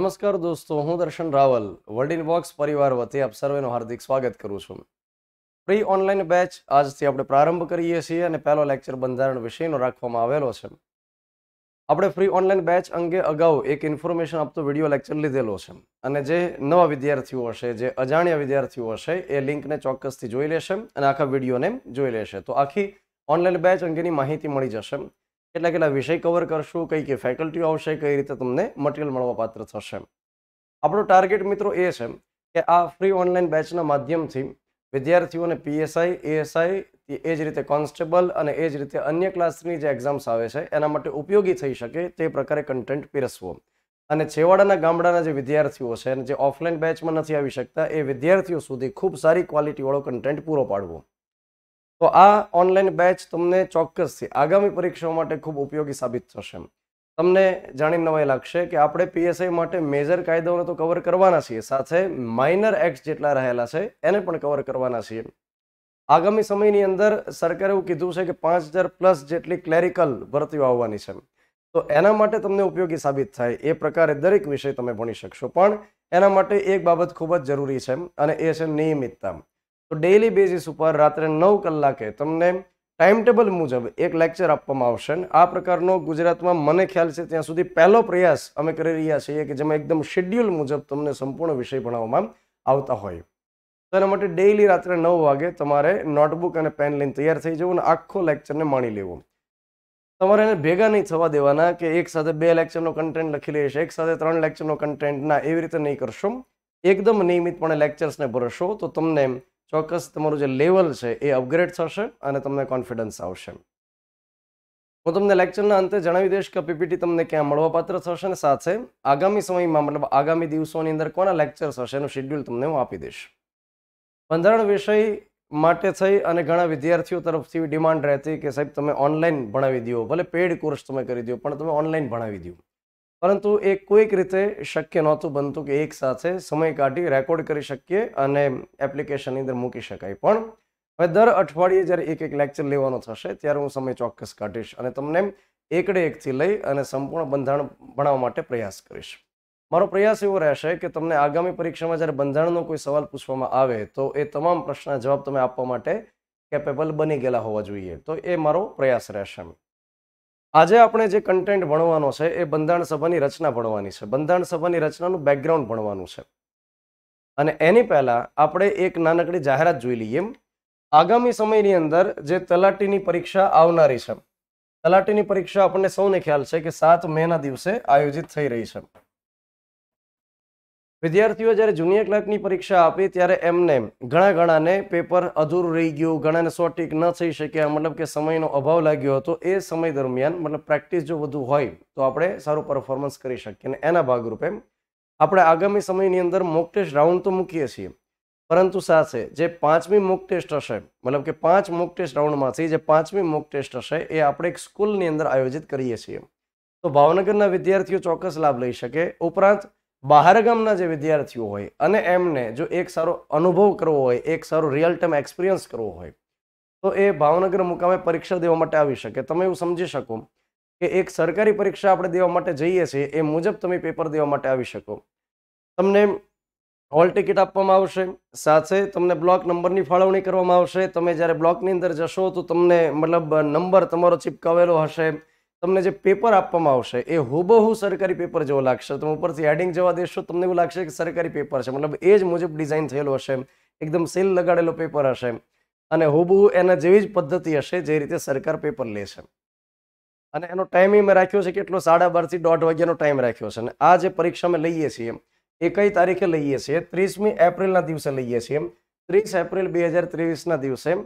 નમસ્કાર દોસ્તો હું દર્શન રાવલ વર્લ્ડ ઇન બોક્સ પરિવાર વતી આપ સર્વેનું હાર્દિક સ્વાગત કરું છું પ્રી ઓનલાઈન બેચ આજથી આપણે પ્રારંભ કરીએ છીએ અને પહેલો લેક્ચર બંધારણ વિષયનો રાખવામાં આવેલો છે આપણે ફ્રી ઓનલાઈન બેચ અંગે અગાઉ એક ઇન્ફોર્મેશન આપતો વિડીયો લેક્ચર લીધેલો છે અને જે નવા વિદ્યાર્થીઓ હશે જે અજાણ્યા વિદ્યાર્થીઓ હશે એ લિંકને ચોક્કસથી જોઈ લેશે અને આખા વિડીયોને જોઈ લેશે તો આખી ઓનલાઈન બેચ અંગેની માહિતી મળી જશે કેટલા કેટલા વિષય કવર કરશું કઈ કઈ ફેકલ્ટી આવશે કઈ રીતે તમને મટીરિયલ પાત્ર થશે આપણો ટાર્ગેટ મિત્રો એ છે કે આ ફ્રી ઓનલાઈન બેચના માધ્યમથી વિદ્યાર્થીઓને પીએસઆઈ એએસઆઈ એ જ રીતે કોન્સ્ટેબલ અને એ જ રીતે અન્ય ક્લાસની જે એક્ઝામ્સ આવે છે એના માટે ઉપયોગી થઈ શકે તે પ્રકારે કન્ટેન્ટ પીરસવો અને છેવાડાના ગામડાના જે વિદ્યાર્થીઓ છે અને જે ઓફલાઈન બેચમાં નથી આવી શકતા એ વિદ્યાર્થીઓ સુધી ખૂબ સારી ક્વોલિટીવાળો કન્ટેન્ટ પૂરો પાડવો તો આ ઓનલાઈન બેચ તમને ચોક્કસથી આગામી પરીક્ષાઓ માટે ખૂબ ઉપયોગી સાબિત થશે તમને જાણીને નવાઈ લાગશે કે આપણે પીએસઆઈ માટે મેજર કાયદાઓને તો કવર કરવાના છીએ સાથે માઇનર એક્ટ જેટલા રહેલા છે એને પણ કવર કરવાના છીએ આગામી સમયની અંદર સરકારે એવું કીધું છે કે પાંચ હજાર પ્લસ જેટલી ક્લેરિકલ ભરતીઓ આવવાની છે તો એના માટે તમને ઉપયોગી સાબિત થાય એ પ્રકારે દરેક વિષય તમે ભણી શકશો પણ એના માટે એક બાબત ખૂબ જ જરૂરી છે અને એ છે નિયમિતતા તો ડેઇલી બેઝિસ ઉપર રાત્રે નવ કલાકે તમને ટાઈમ ટેબલ મુજબ એક લેક્ચર આપવામાં આવશે આ પ્રકારનો ગુજરાતમાં મને ખ્યાલ છે ત્યાં સુધી પહેલો પ્રયાસ અમે કરી રહ્યા છીએ કે જેમાં એકદમ શેડ્યુલ મુજબ તમને સંપૂર્ણ વિષય ભણાવવામાં આવતા હોય તેના માટે ડેઇલી રાત્રે નવ વાગે તમારે નોટબુક અને પેન લઈને તૈયાર થઈ જવું અને આખો લેક્ચરને માણી લેવું તમારે એને ભેગા નહીં થવા દેવાના કે એક સાથે બે લેક્ચરનો કન્ટેન્ટ લખી લઈશ એક સાથે ત્રણ લેક્ચરનો કન્ટેન્ટ ના એવી રીતે નહીં કરશો એકદમ નિયમિતપણે લેક્ચર્સને ભરશો તો તમને ચોક્કસ તમારું જે લેવલ છે એ અપગ્રેડ થશે અને તમને કોન્ફિડન્સ આવશે હું તમને લેક્ચરના અંતે જણાવી દઈશ કે પીપીટી તમને ક્યાં મળવાપાત્ર થશે અને સાથે આગામી સમયમાં મતલબ આગામી દિવસોની અંદર કોના લેક્ચર હશે એનું શેડ્યુલ તમને હું આપી દઈશ બંધારણ વિષય માટે થઈ અને ઘણા વિદ્યાર્થીઓ તરફથી ડિમાન્ડ રહેતી કે સાહેબ તમે ઓનલાઈન ભણાવી દો ભલે પેડ કોર્સ તમે કરી દો પણ તમે ઓનલાઈન ભણાવી દો પરંતુ એ કોઈક રીતે શક્ય નહોતું બનતું કે એક સાથે સમય કાઢી રેકોર્ડ કરી શકીએ અને એપ્લિકેશનની અંદર મૂકી શકાય પણ હવે દર અઠવાડિયે જ્યારે એક એક લેક્ચર લેવાનો થશે ત્યારે હું સમય ચોક્કસ કાઢીશ અને તમને એકડે એકથી લઈ અને સંપૂર્ણ બંધારણ ભણાવવા માટે પ્રયાસ કરીશ મારો પ્રયાસ એવો રહેશે કે તમને આગામી પરીક્ષામાં જ્યારે બંધારણનો કોઈ સવાલ પૂછવામાં આવે તો એ તમામ પ્રશ્નના જવાબ તમે આપવા માટે કેપેબલ બની ગયેલા હોવા જોઈએ તો એ મારો પ્રયાસ રહેશે આજે આપણે જે કન્ટેન્ટ ભણવાનો છે એ બંધારણ સભાની રચના ભણવાની છે બંધારણ સભાની રચનાનું બેકગ્રાઉન્ડ ભણવાનું છે અને એની પહેલાં આપણે એક નાનકડી જાહેરાત જોઈ લઈએ આગામી સમયની અંદર જે તલાટીની પરીક્ષા આવનારી છે તલાટીની પરીક્ષા આપણને સૌને ખ્યાલ છે કે સાત મેના દિવસે આયોજિત થઈ રહી છે વિદ્યાર્થીઓ જ્યારે જુનિયર ક્લાર્કની પરીક્ષા આપી ત્યારે એમને ઘણા ઘણાને પેપર અધૂરું રહી ગયું ઘણાને સોટિક ન થઈ શક્યા મતલબ કે સમયનો અભાવ લાગ્યો હતો એ સમય દરમિયાન મતલબ પ્રેક્ટિસ જો વધુ હોય તો આપણે સારું પરફોર્મન્સ કરી શકીએ અને એના ભાગરૂપે આપણે આગામી સમયની અંદર મોક ટેસ્ટ રાઉન્ડ તો મૂકીએ છીએ પરંતુ સાથે જે પાંચમી મોક ટેસ્ટ હશે મતલબ કે પાંચ મોક ટેસ્ટ રાઉન્ડમાંથી જે પાંચમી મોક ટેસ્ટ હશે એ આપણે એક સ્કૂલની અંદર આયોજિત કરીએ છીએ તો ભાવનગરના વિદ્યાર્થીઓ ચોક્કસ લાભ લઈ શકે ઉપરાંત બહારગામના જે વિદ્યાર્થીઓ હોય અને એમને જો એક સારો અનુભવ કરવો હોય એક સારો રિયલ ટાઈમ એક્સપિરિયન્સ કરવો હોય તો એ ભાવનગર મુકામે પરીક્ષા દેવા માટે આવી શકે તમે એવું સમજી શકો કે એક સરકારી પરીક્ષા આપણે દેવા માટે જઈએ છીએ એ મુજબ તમે પેપર દેવા માટે આવી શકો તમને હોલ ટિકિટ આપવામાં આવશે સાથે તમને બ્લોક નંબરની ફાળવણી કરવામાં આવશે તમે જ્યારે બ્લોકની અંદર જશો તો તમને મતલબ નંબર તમારો ચિપકાવેલો હશે તમને જે પેપર આપવામાં આવશે એ હુબહુ સરકારી પેપર જેવો લાગશે તમે ઉપરથી એડિંગ જવા દેશો તમને એવું લાગશે કે સરકારી પેપર છે મતલબ એ જ મુજબ ડિઝાઇન થયેલો હશે એકદમ સીલ લગાડેલો પેપર હશે અને હુબહુ એના જેવી જ પદ્ધતિ હશે જે રીતે સરકાર પેપર લે છે અને એનો ટાઈમ મેં રાખ્યો છે કેટલો સાડા બારથી દોઢ વાગ્યાનો ટાઈમ રાખ્યો છે અને આ જે પરીક્ષા અમે લઈએ છીએ એ કઈ તારીખે લઈએ છીએ ત્રીસમી એપ્રિલના દિવસે લઈએ છીએ ત્રીસ એપ્રિલ બે હજાર ત્રેવીસના દિવસે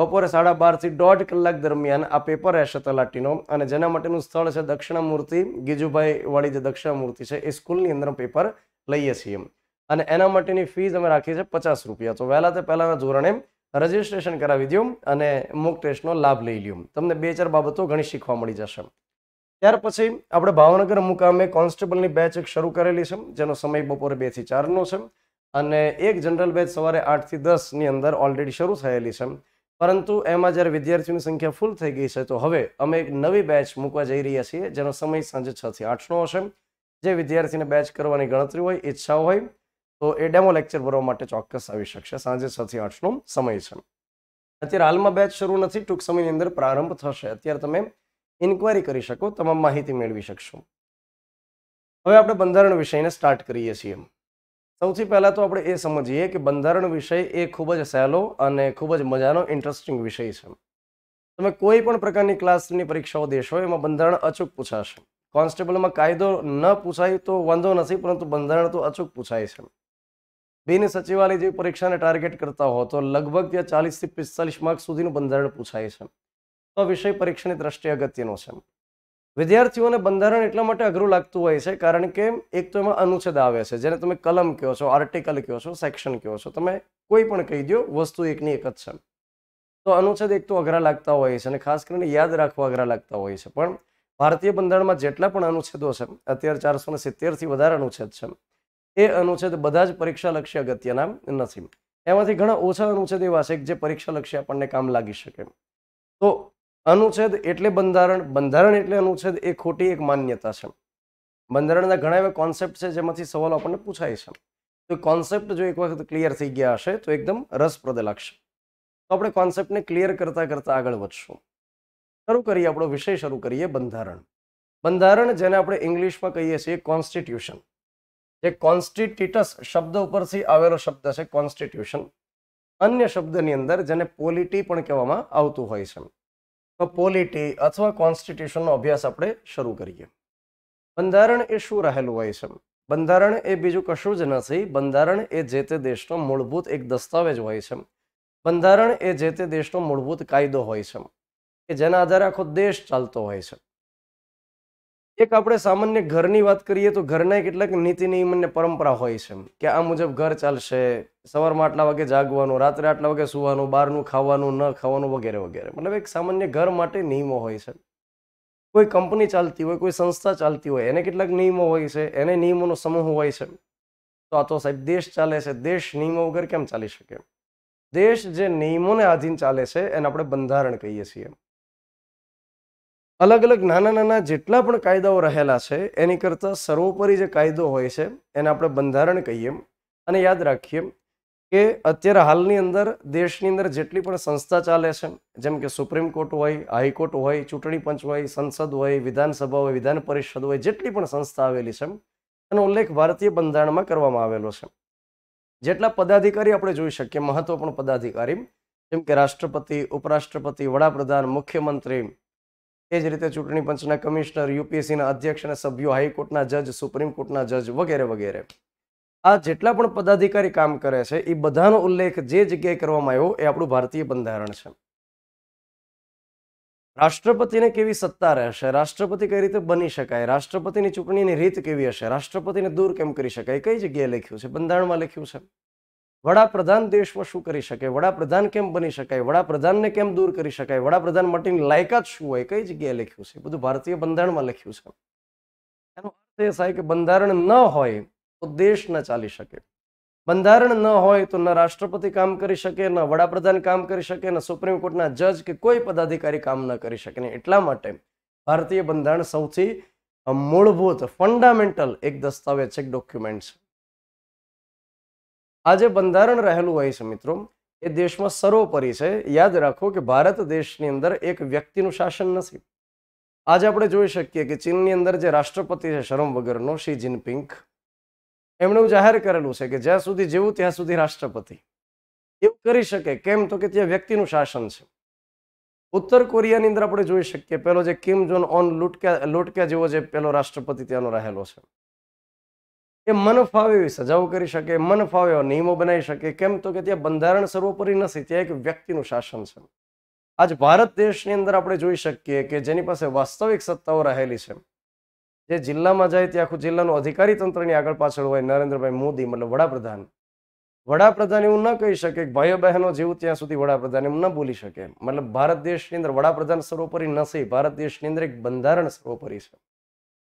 બપોરે સાડા બારથી દોઢ કલાક દરમિયાન આ પેપર રહેશે તલાટીનો અને જેના માટેનું સ્થળ છે દક્ષિણામૂર્તિ ગીજુભાઈ વાળી જે દક્ષિણામૂર્તિ છે એ સ્કૂલની અંદર પેપર લઈએ છીએ અને એના માટેની ફીસ અમે રાખી છે પચાસ રૂપિયા તો વહેલા તે પહેલાંના ધોરણે રજિસ્ટ્રેશન કરાવી દો અને મુક ટેસ્ટનો લાભ લઈ લ્યો તમને બે ચાર બાબતો ઘણી શીખવા મળી જશે ત્યાર પછી આપણે ભાવનગર મુકામે કોન્સ્ટેબલની બેચ એક શરૂ કરેલી છે જેનો સમય બપોરે બેથી ચારનો છે અને એક જનરલ બેચ સવારે આઠથી દસની અંદર ઓલરેડી શરૂ થયેલી છે પરંતુ એમાં જ્યારે વિદ્યાર્થીઓની સંખ્યા ફૂલ થઈ ગઈ છે તો હવે અમે એક નવી બેચ મૂકવા જઈ રહ્યા છીએ જેનો સમય સાંજે છ થી આઠનો હશે જે વિદ્યાર્થીને બેચ કરવાની ગણતરી હોય ઈચ્છા હોય તો એ ડેમો લેક્ચર ભરવા માટે ચોક્કસ આવી શકશે સાંજે છ થી આઠનો સમય છે અત્યારે હાલમાં બેચ શરૂ નથી ટૂંક સમયની અંદર પ્રારંભ થશે અત્યારે તમે ઇન્ક્વાયરી કરી શકો તમામ માહિતી મેળવી શકશો હવે આપણે બંધારણ વિષયને સ્ટાર્ટ કરીએ છીએ સૌથી પહેલાં તો આપણે એ સમજીએ કે બંધારણ વિષય એ ખૂબ જ સહેલો અને ખૂબ જ મજાનો ઇન્ટરેસ્ટિંગ વિષય છે તમે કોઈ પણ પ્રકારની ક્લાસની પરીક્ષાઓ દેશો એમાં બંધારણ અચૂક પૂછાશે કોન્સ્ટેબલમાં કાયદો ન પૂછાય તો વાંધો નથી પરંતુ બંધારણ તો અચૂક પૂછાય છે બિન સચિવાલય જેવી પરીક્ષાને ટાર્ગેટ કરતા હો તો લગભગ ત્યાં ચાલીસથી પિસ્તાલીસ માર્ક સુધીનું બંધારણ પૂછાય છે તો વિષય પરીક્ષાની દ્રષ્ટિ અગત્યનો છે વિદ્યાર્થીઓને બંધારણ એટલા માટે અઘરું લાગતું હોય છે કારણ કે એક તો એમાં અનુચ્છેદ આવે છે જેને તમે કલમ કહો છો આર્ટિકલ કહો છો સેક્શન કહો છો તમે કોઈ પણ કહી દો વસ્તુ એકની એક જ છે તો અનુચ્છેદ એક તો અઘરા લાગતા હોય છે અને ખાસ કરીને યાદ રાખવા અઘરા લાગતા હોય છે પણ ભારતીય બંધારણમાં જેટલા પણ અનુચ્છેદો છે અત્યારે ચારસો ને સિત્તેરથી વધારે અનુચ્છેદ છે એ અનુચ્છેદ બધા જ પરીક્ષાલક્ષી અગત્યના નથી એમાંથી ઘણા ઓછા અનુચ્છેદ એવા છે જે પરીક્ષાલક્ષી આપણને કામ લાગી શકે તો અનુચ્છેદ એટલે બંધારણ બંધારણ એટલે અનુચ્છેદ એ ખોટી એક માન્યતા છે બંધારણના ઘણા એવા કોન્સેપ્ટ છે જેમાંથી સવાલો આપણને પૂછાય છે તો કોન્સેપ્ટ જો એક વખત ક્લિયર થઈ ગયા હશે તો એકદમ રસપ્રદ લાગશે તો આપણે કોન્સેપ્ટને ક્લિયર કરતાં કરતાં આગળ વધશું શરૂ કરીએ આપણો વિષય શરૂ કરીએ બંધારણ બંધારણ જેને આપણે ઇંગ્લિશમાં કહીએ છીએ કોન્સ્ટિટ્યુશન જે કોન્સ્ટિટ્યુટસ શબ્દ ઉપરથી આવેલો શબ્દ છે કોન્સ્ટિટ્યુશન અન્ય શબ્દની અંદર જેને પોલિટી પણ કહેવામાં આવતું હોય છે તો પોલિટી અથવા કોન્સ્ટિટ્યુશનનો અભ્યાસ આપણે શરૂ કરીએ બંધારણ એ શું રહેલું હોય છે બંધારણ એ બીજું કશું જ નથી બંધારણ એ જે તે દેશનો મૂળભૂત એક દસ્તાવેજ હોય છે બંધારણ એ જે તે દેશનો મૂળભૂત કાયદો હોય છે કે જેના આધારે આખો દેશ ચાલતો હોય છે એક આપણે સામાન્ય ઘરની વાત કરીએ તો ઘરના કેટલાક નીતિ નિયમ ને પરંપરા હોય છે કે આ મુજબ ઘર ચાલશે સવારમાં આટલા વાગે જાગવાનું રાત્રે આટલા વાગે સુવાનું બહારનું ખાવાનું ન ખાવાનું વગેરે વગેરે મતલબ એક સામાન્ય ઘર માટે નિયમો હોય છે કોઈ કંપની ચાલતી હોય કોઈ સંસ્થા ચાલતી હોય એને કેટલાક નિયમો હોય છે એને નિયમોનો સમૂહ હોય છે તો આ તો સાહેબ દેશ ચાલે છે દેશ નિયમો વગર કેમ ચાલી શકે દેશ જે નિયમોને આધીન ચાલે છે એને આપણે બંધારણ કહીએ છીએ એમ અલગ અલગ નાના નાના જેટલા પણ કાયદાઓ રહેલા છે એની કરતાં સર્વોપરી જે કાયદો હોય છે એને આપણે બંધારણ કહીએ અને યાદ રાખીએ કે અત્યારે હાલની અંદર દેશની અંદર જેટલી પણ સંસ્થા ચાલે છે જેમ કે સુપ્રીમ કોર્ટ હોય હાઈકોર્ટ હોય ચૂંટણી પંચ હોય સંસદ હોય વિધાનસભા હોય વિધાન પરિષદ હોય જેટલી પણ સંસ્થા આવેલી છે એનો ઉલ્લેખ ભારતીય બંધારણમાં કરવામાં આવેલો છે જેટલા પદાધિકારી આપણે જોઈ શકીએ મહત્વપૂર્ણ પદાધિકારી જેમ કે રાષ્ટ્રપતિ ઉપરાષ્ટ્રપતિ વડાપ્રધાન મુખ્યમંત્રી એ જ રીતે ચૂંટણી પંચના કમિશનર યુપીએસસીના અધ્યક્ષ અને સભ્યો હાઈકોર્ટના જજ સુપ્રીમ કોર્ટના જજ વગેરે વગેરે આ જેટલા પણ પદાધિકારી કામ કરે છે એ બધાનો ઉલ્લેખ જે જગ્યાએ કરવામાં આવ્યો એ આપણું ભારતીય બંધારણ છે રાષ્ટ્રપતિને કેવી સત્તા રહેશે રાષ્ટ્રપતિ કઈ રીતે બની શકાય રાષ્ટ્રપતિની ચૂંટણીની રીત કેવી હશે રાષ્ટ્રપતિને દૂર કેમ કરી શકાય કઈ જગ્યાએ લખ્યું છે બંધારણમાં લખ્યું છે વડાપ્રધાન દેશમાં શું કરી શકે વડાપ્રધાન કેમ બની શકાય વડાપ્રધાનને કેમ દૂર કરી શકાય વડાપ્રધાન માટેની લાયકાત શું હોય કઈ જગ્યાએ લખ્યું છે બધું ભારતીય બંધારણમાં લખ્યું છે એનો અર્થ એ થાય કે બંધારણ ન હોય તો દેશ ન ચાલી શકે બંધારણ ન હોય તો ન રાષ્ટ્રપતિ કામ કરી શકે ન વડાપ્રધાન કામ કરી શકે ન સુપ્રીમ કોર્ટના જજ કે કોઈ પદાધિકારી કામ ન કરી શકે ને એટલા માટે ભારતીય બંધારણ સૌથી મૂળભૂત ફંડામેન્ટલ એક દસ્તાવેજ છે એક ડોક્યુમેન્ટ છે આ જે બંધારણ રહેલું હોય છે મિત્રો એ દેશમાં સર્વોપરી છે યાદ રાખો કે ભારત દેશની અંદર એક વ્યક્તિનું શાસન નથી આજે આપણે જોઈ શકીએ કે ચીનની અંદર જે રાષ્ટ્રપતિ છે શરમ વગરનો શી જિનપિંગ એમણે જાહેર કરેલું છે કે જ્યાં સુધી જેવું ત્યાં સુધી રાષ્ટ્રપતિ એવું કરી શકે કેમ તો કે ત્યાં વ્યક્તિનું શાસન છે ઉત્તર કોરિયાની અંદર આપણે જોઈ શકીએ પેલો જે કિમ જોન ઓન લૂટક્યા લૂટક્યા જેવો જે પેલો રાષ્ટ્રપતિ ત્યાંનો રહેલો છે એ મન ફાવે એવી સજાઓ કરી શકે મન ફાવે એવા નિયમો બનાવી શકે કેમ તો કે ત્યાં બંધારણ સર્વોપરી નથી ત્યાં એક વ્યક્તિનું શાસન છે આજ ભારત દેશની અંદર આપણે જોઈ શકીએ કે જેની પાસે વાસ્તવિક સત્તાઓ રહેલી છે જે જિલ્લામાં જાય તે આખું જિલ્લાનું અધિકારી તંત્રની આગળ પાછળ હોય નરેન્દ્રભાઈ મોદી મતલબ વડાપ્રધાન વડાપ્રધાન એવું ન કહી શકે કે ભાઈઓ બહેનો જેવું ત્યાં સુધી વડાપ્રધાન એમ ન બોલી શકે મતલબ ભારત દેશની અંદર વડાપ્રધાન સર્વોપરી નથી ભારત દેશની અંદર એક બંધારણ સર્વોપરી છે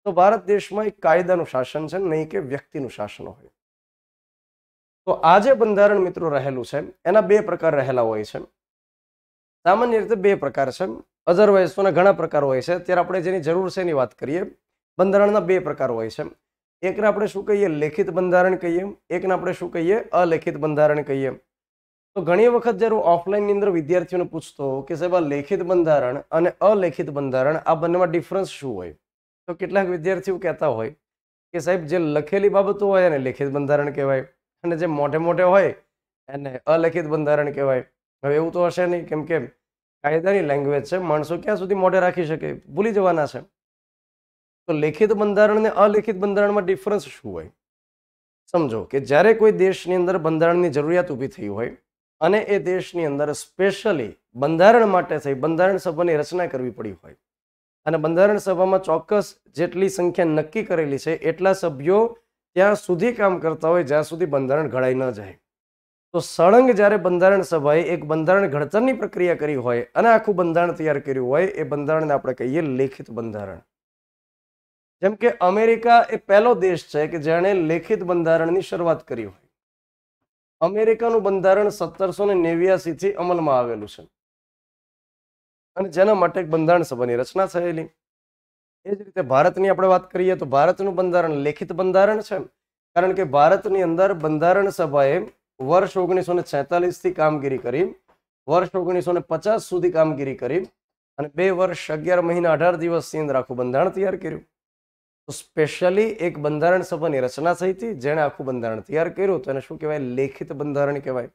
તો ભારત દેશમાં એક કાયદાનું શાસન છે નહીં કે વ્યક્તિનું શાસન હોય તો આ જે બંધારણ મિત્રો રહેલું છે એના બે પ્રકાર રહેલા હોય છે સામાન્ય રીતે બે પ્રકાર છે અધરવાઇઝ તો ઘણા પ્રકારો હોય છે ત્યારે આપણે જેની જરૂર છે એની વાત કરીએ બંધારણના બે પ્રકાર હોય છે એકને આપણે શું કહીએ લેખિત બંધારણ કહીએ એકને આપણે શું કહીએ અલેખિત બંધારણ કહીએ તો ઘણી વખત જ્યારે હું ઓફલાઈનની અંદર વિદ્યાર્થીઓને પૂછતો કે સાહેબ લેખિત બંધારણ અને અલેખિત બંધારણ આ બંનેમાં ડિફરન્સ શું હોય તો કેટલાક વિદ્યાર્થીઓ કહેતા હોય કે સાહેબ જે લખેલી બાબતો હોય એને લેખિત બંધારણ કહેવાય અને જે મોટે મોટે હોય એને અલેખિત બંધારણ કહેવાય હવે એવું તો હશે નહીં કેમ કે કાયદાની લેંગ્વેજ છે માણસો ક્યાં સુધી મોઢે રાખી શકે ભૂલી જવાના છે તો લેખિત બંધારણને અલેખિત બંધારણમાં ડિફરન્સ શું હોય સમજો કે જ્યારે કોઈ દેશની અંદર બંધારણની જરૂરિયાત ઊભી થઈ હોય અને એ દેશની અંદર સ્પેશિયલી બંધારણ માટે થઈ બંધારણ સભાની રચના કરવી પડી હોય અને બંધારણ સભામાં ચોક્કસ જેટલી સંખ્યા નક્કી કરેલી છે એટલા સભ્યો ત્યાં સુધી કામ કરતા હોય જ્યાં સુધી બંધારણ ઘડાઈ ન જાય તો સળંગ જ્યારે બંધારણ સભાએ એક બંધારણ ઘડતરની પ્રક્રિયા કરી હોય અને આખું બંધારણ તૈયાર કર્યું હોય એ બંધારણને આપણે કહીએ લેખિત બંધારણ જેમ કે અમેરિકા એ પહેલો દેશ છે કે જેણે લેખિત બંધારણની શરૂઆત કરી હોય અમેરિકાનું બંધારણ સત્તરસો ને નેવ્યાસીથી અમલમાં આવેલું છે અને જેના માટે એક બંધારણ સભાની રચના થયેલી એ જ રીતે ભારતની આપણે વાત કરીએ તો ભારતનું બંધારણ લેખિત બંધારણ છે કારણ કે ભારતની અંદર બંધારણ સભાએ વર્ષ ઓગણીસો ને છેતાલીસથી કામગીરી કરી વર્ષ ઓગણીસો ને પચાસ સુધી કામગીરી કરી અને બે વર્ષ અગિયાર મહિના અઢાર દિવસની અંદર આખું બંધારણ તૈયાર કર્યું તો સ્પેશિયલી એક બંધારણ સભાની રચના થઈ હતી જેણે આખું બંધારણ તૈયાર કર્યું તો એને શું કહેવાય લેખિત બંધારણ કહેવાય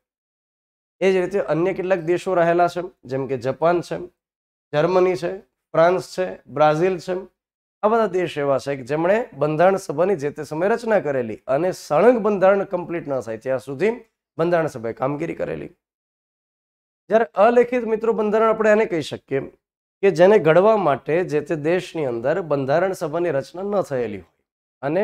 એ જ રીતે અન્ય કેટલાક દેશો રહેલા છે જેમ કે જપાન છે જર્મની છે ફ્રાન્સ છે બ્રાઝિલ છે આ બધા દેશ એવા છે કે જેમણે બંધારણ સભાની જે તે સમયે રચના કરેલી અને સળંગ બંધારણ કમ્પ્લીટ ન થાય ત્યાં સુધી બંધારણ સભાએ કામગીરી કરેલી જ્યારે અલેખિત મિત્રો બંધારણ આપણે એને કહી શકીએ કે જેને ઘડવા માટે જે તે દેશની અંદર બંધારણ સભાની રચના ન થયેલી હોય અને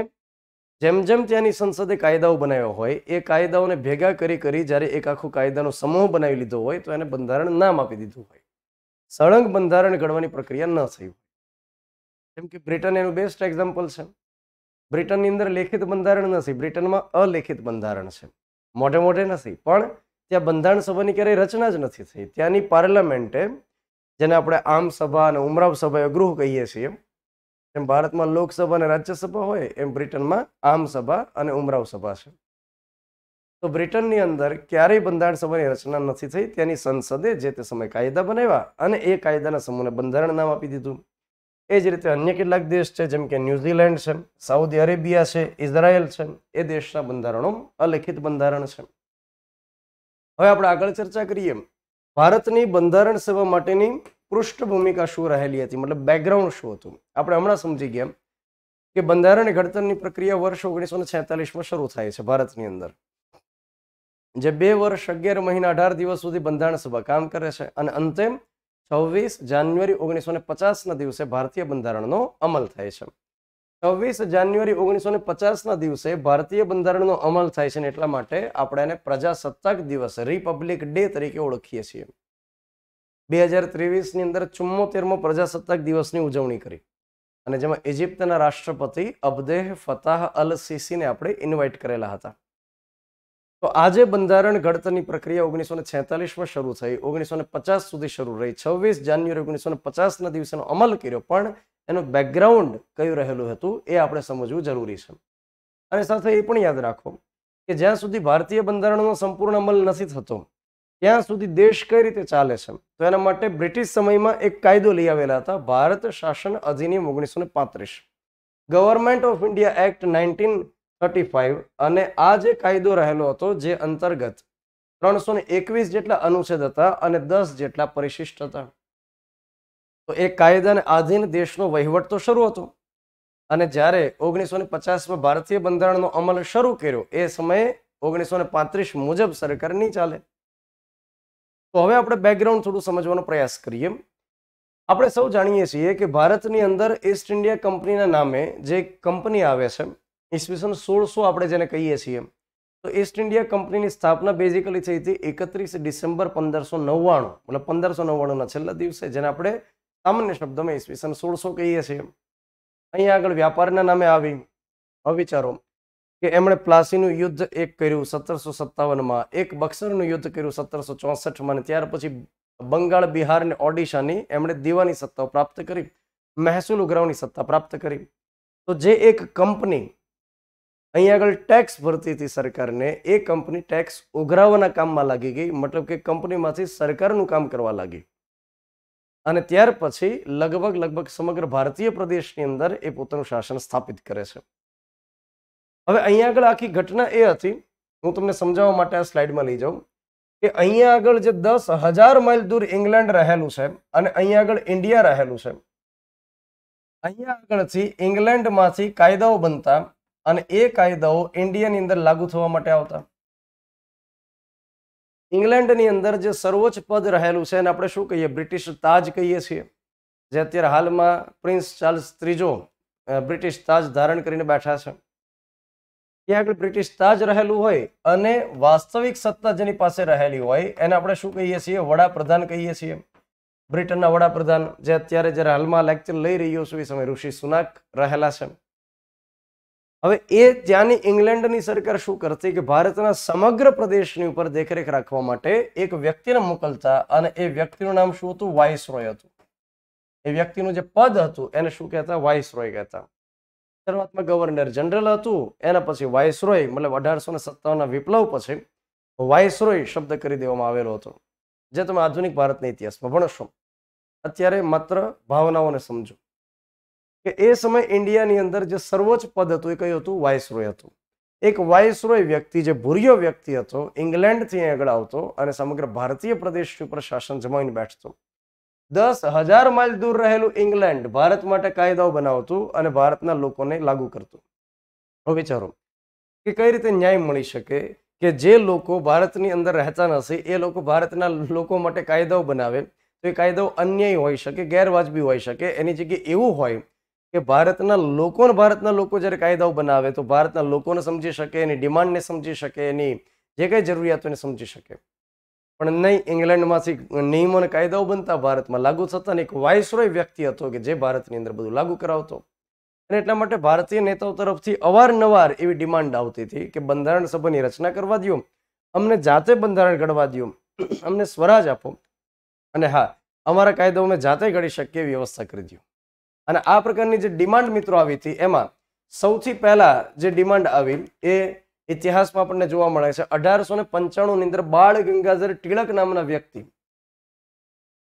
જેમ જેમ ત્યાંની સંસદે કાયદાઓ બનાવ્યો હોય એ કાયદાઓને ભેગા કરી કરી જ્યારે એક આખો કાયદાનો સમૂહ બનાવી લીધો હોય તો એને બંધારણ નામ આપી દીધું હોય સળંગ બંધારણ ઘડવાની પ્રક્રિયા ન થઈ હોય જેમ કે બ્રિટન એનું બેસ્ટ એક્ઝામ્પલ છે બ્રિટનની અંદર લેખિત બંધારણ નથી બ્રિટનમાં અલેખિત બંધારણ છે મોઢે મોઢે નથી પણ ત્યાં બંધારણ સભાની ક્યારેય રચના જ નથી થઈ ત્યાંની પાર્લામેન્ટે જેને આપણે આમ સભા અને ઉમરાવ સભા ગૃહ કહીએ છીએ એમ ભારતમાં લોકસભા અને રાજ્યસભા હોય એમ બ્રિટનમાં આમ સભા અને ઉમરાવ સભા છે તો બ્રિટનની અંદર ક્યારેય બંધારણ સભાની રચના નથી થઈ ત્યાંની સંસદે જે તે સમયે કાયદા બનાવ્યા અને એ કાયદાના સમૂહને બંધારણ નામ આપી દીધું એ જ રીતે અન્ય કેટલાક દેશ છે જેમ કે ન્યૂઝીલેન્ડ છે સાઉદી અરેબિયા છે ઇઝરાયલ છે એ દેશના બંધારણો અલેખિત બંધારણ છે હવે આપણે આગળ ચર્ચા કરીએ ભારતની બંધારણ સભા માટેની પૃષ્ઠભૂમિકા શું રહેલી હતી મતલબ બેકગ્રાઉન્ડ શું હતું આપણે હમણાં સમજી ગયા કે બંધારણ ઘડતરની પ્રક્રિયા વર્ષ ઓગણીસો ને છેતાલીસમાં શરૂ થાય છે ભારતની અંદર જે બે વર્ષ અગિયાર મહિના અઢાર દિવસ સુધી બંધારણ સભા કામ કરે છે અને અંતે છવ્વીસ જાન્યુઆરી ઓગણીસો ને પચાસના દિવસે ભારતીય બંધારણનો અમલ થાય છે છવ્વીસ જાન્યુઆરી ઓગણીસો ને પચાસના દિવસે ભારતીય બંધારણનો અમલ થાય છે એટલા માટે આપણે એને પ્રજાસત્તાક દિવસ રિપબ્લિક ડે તરીકે ઓળખીએ છીએ બે હજાર ત્રેવીસની અંદર ચુમ્મોતેરમો પ્રજાસત્તાક દિવસની ઉજવણી કરી અને જેમાં ઇજિપ્તના રાષ્ટ્રપતિ અબદેહ ફતાહ અલ સીસીને આપણે ઇન્વાઇટ કરેલા હતા તો આજે બંધારણ ઘડતરની પ્રક્રિયા ઓગણીસો ને છેતાલીસમાં શરૂ થઈ ઓગણીસો ને પચાસ સુધી શરૂ રહી છવ્વીસ જાન્યુઆરી ઓગણીસો ને પચાસના દિવસેનો અમલ કર્યો પણ એનો બેકગ્રાઉન્ડ કયું રહેલું હતું એ આપણે સમજવું જરૂરી છે અને સાથે એ પણ યાદ રાખો કે જ્યાં સુધી ભારતીય બંધારણનો સંપૂર્ણ અમલ નથી થતો ત્યાં સુધી દેશ કઈ રીતે ચાલે છે તો એના માટે બ્રિટિશ સમયમાં એક કાયદો લઈ આવેલા હતા ભારત શાસન અધિનિયમ ઓગણીસો ને પાંત્રીસ government of India act nineteen thirty five અને આ જે કાયદો રહેલો હતો જે અંતર્ગત ત્રણસો એકવીસ જેટલા અનુચ્છેદ હતા અને દસ જેટલા પરિશિષ્ટ હતા તો એ કાયદાને આધીન દેશનો વહીવટ તો શરૂ હતો અને જ્યારે ઓગણીસો ને પચાસમાં ભારતીય બંધારણનો અમલ શરૂ કર્યો એ સમયે ઓગણીસો પાંત્રીસ મુજબ સરકાર નહીં ચાલે તો હવે આપણે બેકગ્રાઉન્ડ થોડું સમજવાનો પ્રયાસ કરીએ આપણે સૌ જાણીએ છીએ કે ભારતની અંદર ઇસ્ટ ઇન્ડિયા કંપનીના નામે જે કંપની આવે છે ઈસવીસન સોળસો આપણે જેને કહીએ છીએ તો ઈસ્ટ ઇન્ડિયા કંપનીની સ્થાપના બેઝિકલી થઈ હતી એકત્રીસ ડિસેમ્બર પંદરસો નવ્વાણું મતલબ પંદરસો નવ્વાણુંના છેલ્લા દિવસે જેને આપણે સામાન્ય શબ્દમાં ઈસવીસન સોળસો કહીએ છીએ અહીંયા આગળ વ્યાપારના નામે આવી હવે વિચારો કે એમણે પ્લાસીનું યુદ્ધ એક કર્યું સત્તરસો સત્તાવનમાં એક બક્સરનું યુદ્ધ કર્યું સત્તરસો ચોસઠમાં અને ત્યાર પછી બંગાળ બિહાર અને ઓડિશાની એમણે દીવાની સત્તાઓ પ્રાપ્ત કરી મહેસૂલ ઉઘરાવની સત્તા પ્રાપ્ત કરી તો જે એક કંપની અહીંયા આગળ ટેક્સ ભરતી હતી સરકારને એ કંપની ટેક્સ ઉઘરાવવાના કામમાં લાગી ગઈ મતલબ કે કંપનીમાંથી સરકારનું કામ કરવા લાગી અને ત્યાર પછી લગભગ લગભગ સમગ્ર ભારતીય પ્રદેશની અંદર એ પોતાનું શાસન સ્થાપિત કરે છે હવે અહીંયા આગળ આખી ઘટના એ હતી હું તમને સમજાવવા માટે આ સ્લાઇડમાં લઈ જાઉં કે અહીંયા આગળ જે દસ હજાર માઇલ દૂર ઇંગ્લેન્ડ રહેલું છે અને અહીંયા આગળ ઇન્ડિયા રહેલું છે અહીંયા આગળથી ઇંગ્લેન્ડમાંથી કાયદાઓ બનતા અને એ કાયદાઓ ઇન્ડિયાની અંદર લાગુ થવા માટે આવતા ઇંગ્લેન્ડની અંદર જે સર્વોચ્ચ પદ રહેલું છે એને આપણે શું કહીએ બ્રિટિશ તાજ કહીએ છીએ જે અત્યારે હાલમાં પ્રિન્સ ચાર્લ્સ ત્રીજો બ્રિટિશ તાજ ધારણ કરીને બેઠા છે ત્યાં આગળ બ્રિટિશ તાજ રહેલું હોય અને વાસ્તવિક સત્તા જેની પાસે રહેલી હોય એને આપણે શું કહીએ છીએ વડાપ્રધાન કહીએ છીએ બ્રિટનના વડાપ્રધાન જે અત્યારે જ્યારે હાલમાં લેક્ચર લઈ રહ્યો છું એ સમય ઋષિ સુનાક રહેલા છે હવે એ ત્યાંની ઇંગ્લેન્ડની સરકાર શું કરતી કે ભારતના સમગ્ર પ્રદેશની ઉપર દેખરેખ રાખવા માટે એક વ્યક્તિને મોકલતા અને એ વ્યક્તિનું નામ શું હતું વાઇસરોય હતું એ વ્યક્તિનું જે પદ હતું એને શું કહેતા વાઇસરોય કહેતા શરૂઆતમાં ગવર્નર જનરલ હતું એના પછી વાઇસરોય મતલબ અઢારસો ને સત્તાવનના વિપ્લવ પછી વાઇસરોય શબ્દ કરી દેવામાં આવેલો હતો જે તમે આધુનિક ભારતના ઇતિહાસમાં ભણશો અત્યારે માત્ર ભાવનાઓને સમજો કે એ સમય ઇન્ડિયાની અંદર જે સર્વોચ્ચ પદ હતું એ કયું હતું વાઇસરોય હતું એક વાઇસરોય વ્યક્તિ જે ભૂર્યો વ્યક્તિ હતો ઇંગ્લેન્ડથી આગળ આવતો અને સમગ્ર ભારતીય પ્રદેશ ઉપર શાસન જમાવીને બેઠતો દસ હજાર માઇલ દૂર રહેલું ઇંગ્લેન્ડ ભારત માટે કાયદાઓ બનાવતું અને ભારતના લોકોને લાગુ કરતું હવે વિચારો કે કઈ રીતે ન્યાય મળી શકે કે જે લોકો ભારતની અંદર રહેતા નથી એ લોકો ભારતના લોકો માટે કાયદાઓ બનાવે તો એ કાયદાઓ અન્યાય હોઈ શકે ગેરવાજબી હોઈ શકે એની જગ્યાએ એવું હોય કે ભારતના લોકોને ભારતના લોકો જ્યારે કાયદાઓ બનાવે તો ભારતના લોકોને સમજી શકે એની ડિમાન્ડને સમજી શકે એની જે કંઈ જરૂરિયાતોને સમજી શકે પણ નહીં ઇંગ્લેન્ડમાંથી નિયમો અને કાયદાઓ બનતા ભારતમાં લાગુ થતા એક વાયસરોય વ્યક્તિ હતો કે જે ભારતની અંદર બધું લાગુ કરાવતો અને એટલા માટે ભારતીય નેતાઓ તરફથી અવારનવાર એવી ડિમાન્ડ આવતી હતી કે બંધારણ સભાની રચના કરવા દો અમને જાતે બંધારણ ઘડવા દો અમને સ્વરાજ આપો અને હા અમારા કાયદાઓ અમે જાતે ઘડી શકીએ વ્યવસ્થા કરી દો અને આ પ્રકારની જે ડિમાન્ડ મિત્રો આવી હતી એમાં સૌથી પહેલા જે ડિમાન્ડ આવી એ ઇતિહાસમાં આપણને જોવા મળે છે અઢારસો ને પંચાણુંની અંદર બાળ ગંગાધર ટિળક નામના વ્યક્તિ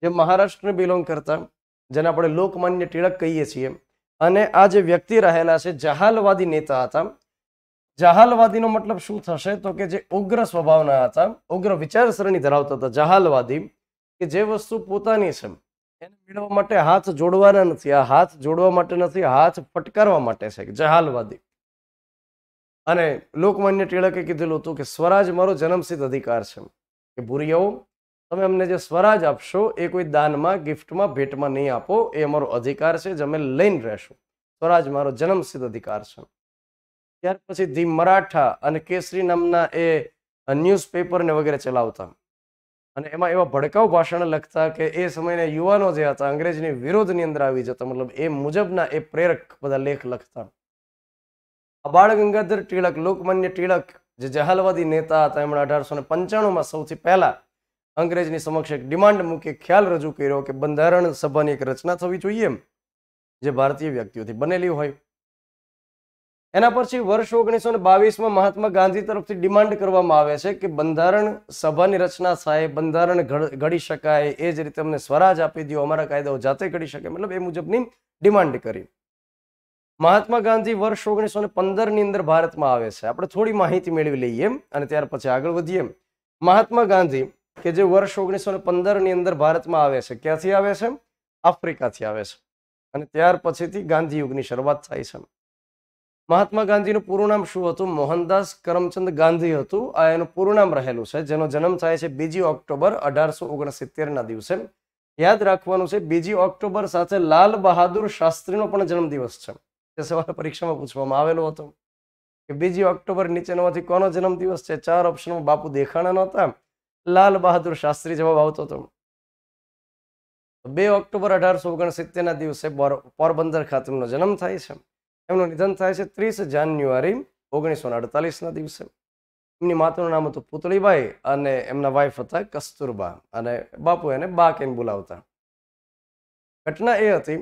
જે મહારાષ્ટ્રને બિલોંગ કરતા જેને આપણે લોકમાન્ય ટિળક કહીએ છીએ અને આ જે વ્યક્તિ રહેલા છે જહાલવાદી નેતા હતા જહાલવાદીનો મતલબ શું થશે તો કે જે ઉગ્ર સ્વભાવના હતા ઉગ્ર વિચારસરણી ધરાવતા હતા જહાલવાદી કે જે વસ્તુ પોતાની છે એને મેળવવા માટે હાથ જોડવાના નથી આ હાથ જોડવા માટે નથી હાથ ફટકારવા માટે છે જહાલવાદી અને લોકમાન્ય ટિળકે કીધેલું હતું કે સ્વરાજ મારો જન્મસિદ્ધ અધિકાર છે કે ભૂરિયાઓ તમે અમને જે સ્વરાજ આપશો એ કોઈ દાનમાં ગિફ્ટમાં ભેટમાં નહીં આપો એ અમારો અધિકાર છે જે અમે લઈને રહેશું સ્વરાજ મારો જન્મસિદ્ધ અધિકાર છે ત્યાર પછી ધી મરાઠા અને કેસરી નામના એ ન્યૂઝપેપરને વગેરે ચલાવતા અને એમાં એવા ભડકાઉ ભાષણ લખતા કે એ સમયના યુવાનો જે હતા અંગ્રેજની વિરોધની અંદર આવી જતા મતલબ એ મુજબના એ પ્રેરક બધા લેખ લખતા બાળ ગંગાધર ટિળક લોકમાન્ય ટિળક જે જહાલવાદી નેતા હતા એમણે અઢારસો ને પંચાણુંમાં સૌથી પહેલા અંગ્રેજની સમક્ષ એક ડિમાન્ડ મૂકી ખ્યાલ રજૂ કર્યો કે બંધારણ સભાની એક રચના થવી જોઈએ જે ભારતીય વ્યક્તિઓથી બનેલી હોય એના પછી વર્ષ ઓગણીસો ને બાવીસમાં મહાત્મા ગાંધી તરફથી ડિમાન્ડ કરવામાં આવે છે કે બંધારણ સભાની રચના થાય બંધારણ ઘડી શકાય એ જ રીતે અમને સ્વરાજ આપી દો અમારા કાયદાઓ જાતે ઘડી શકે મતલબ એ મુજબની ડિમાન્ડ કરી મહાત્મા ગાંધી વર્ષ ઓગણીસો ને પંદરની અંદર ભારતમાં આવે છે આપણે થોડી માહિતી મેળવી લઈએ અને ત્યાર પછી આગળ વધીએ મહાત્મા ગાંધી કે જે વર્ષ ઓગણીસો ને પંદરની અંદર ભારતમાં આવે છે ક્યાંથી આવે છે આફ્રિકાથી આવે છે અને ત્યાર પછીથી ગાંધી યુગની શરૂઆત થાય છે મહાત્મા ગાંધીનું પૂરું નામ શું હતું મોહનદાસ કરમચંદ ગાંધી હતું આ એનું પૂરું નામ રહેલું છે જેનો જન્મ થાય છે બીજી ઓક્ટોબર અઢારસો ઓગણસિત્તેરના દિવસે યાદ રાખવાનું છે બીજી ઓક્ટોબર સાથે લાલ બહાદુર શાસ્ત્રીનો પણ જન્મદિવસ છે તે સવારે પરીક્ષામાં પૂછવામાં આવેલો હતો કે બીજી ઓક્ટોબર નીચેનોમાંથી કોનો જન્મદિવસ છે ચાર ઓપ્શનમાં બાપુ દેખાણા નહોતા લાલ બહાદુર શાસ્ત્રી જવાબ આવતો હતો બે ઓક્ટોબર અઢારસો ઓગણસિત્તેરના દિવસે પોરબંદર ખાતેનો જન્મ થાય છે એમનું નિધન થાય છે ત્રીસ જાન્યુઆરી ઓગણીસો ને અડતાલીસના દિવસે એમની માતાનું નામ હતું પુતળીબાઈ અને એમના વાઈફ હતા કસ્તુરબા અને બાપુ એને બા કેમ બોલાવતા ઘટના એ હતી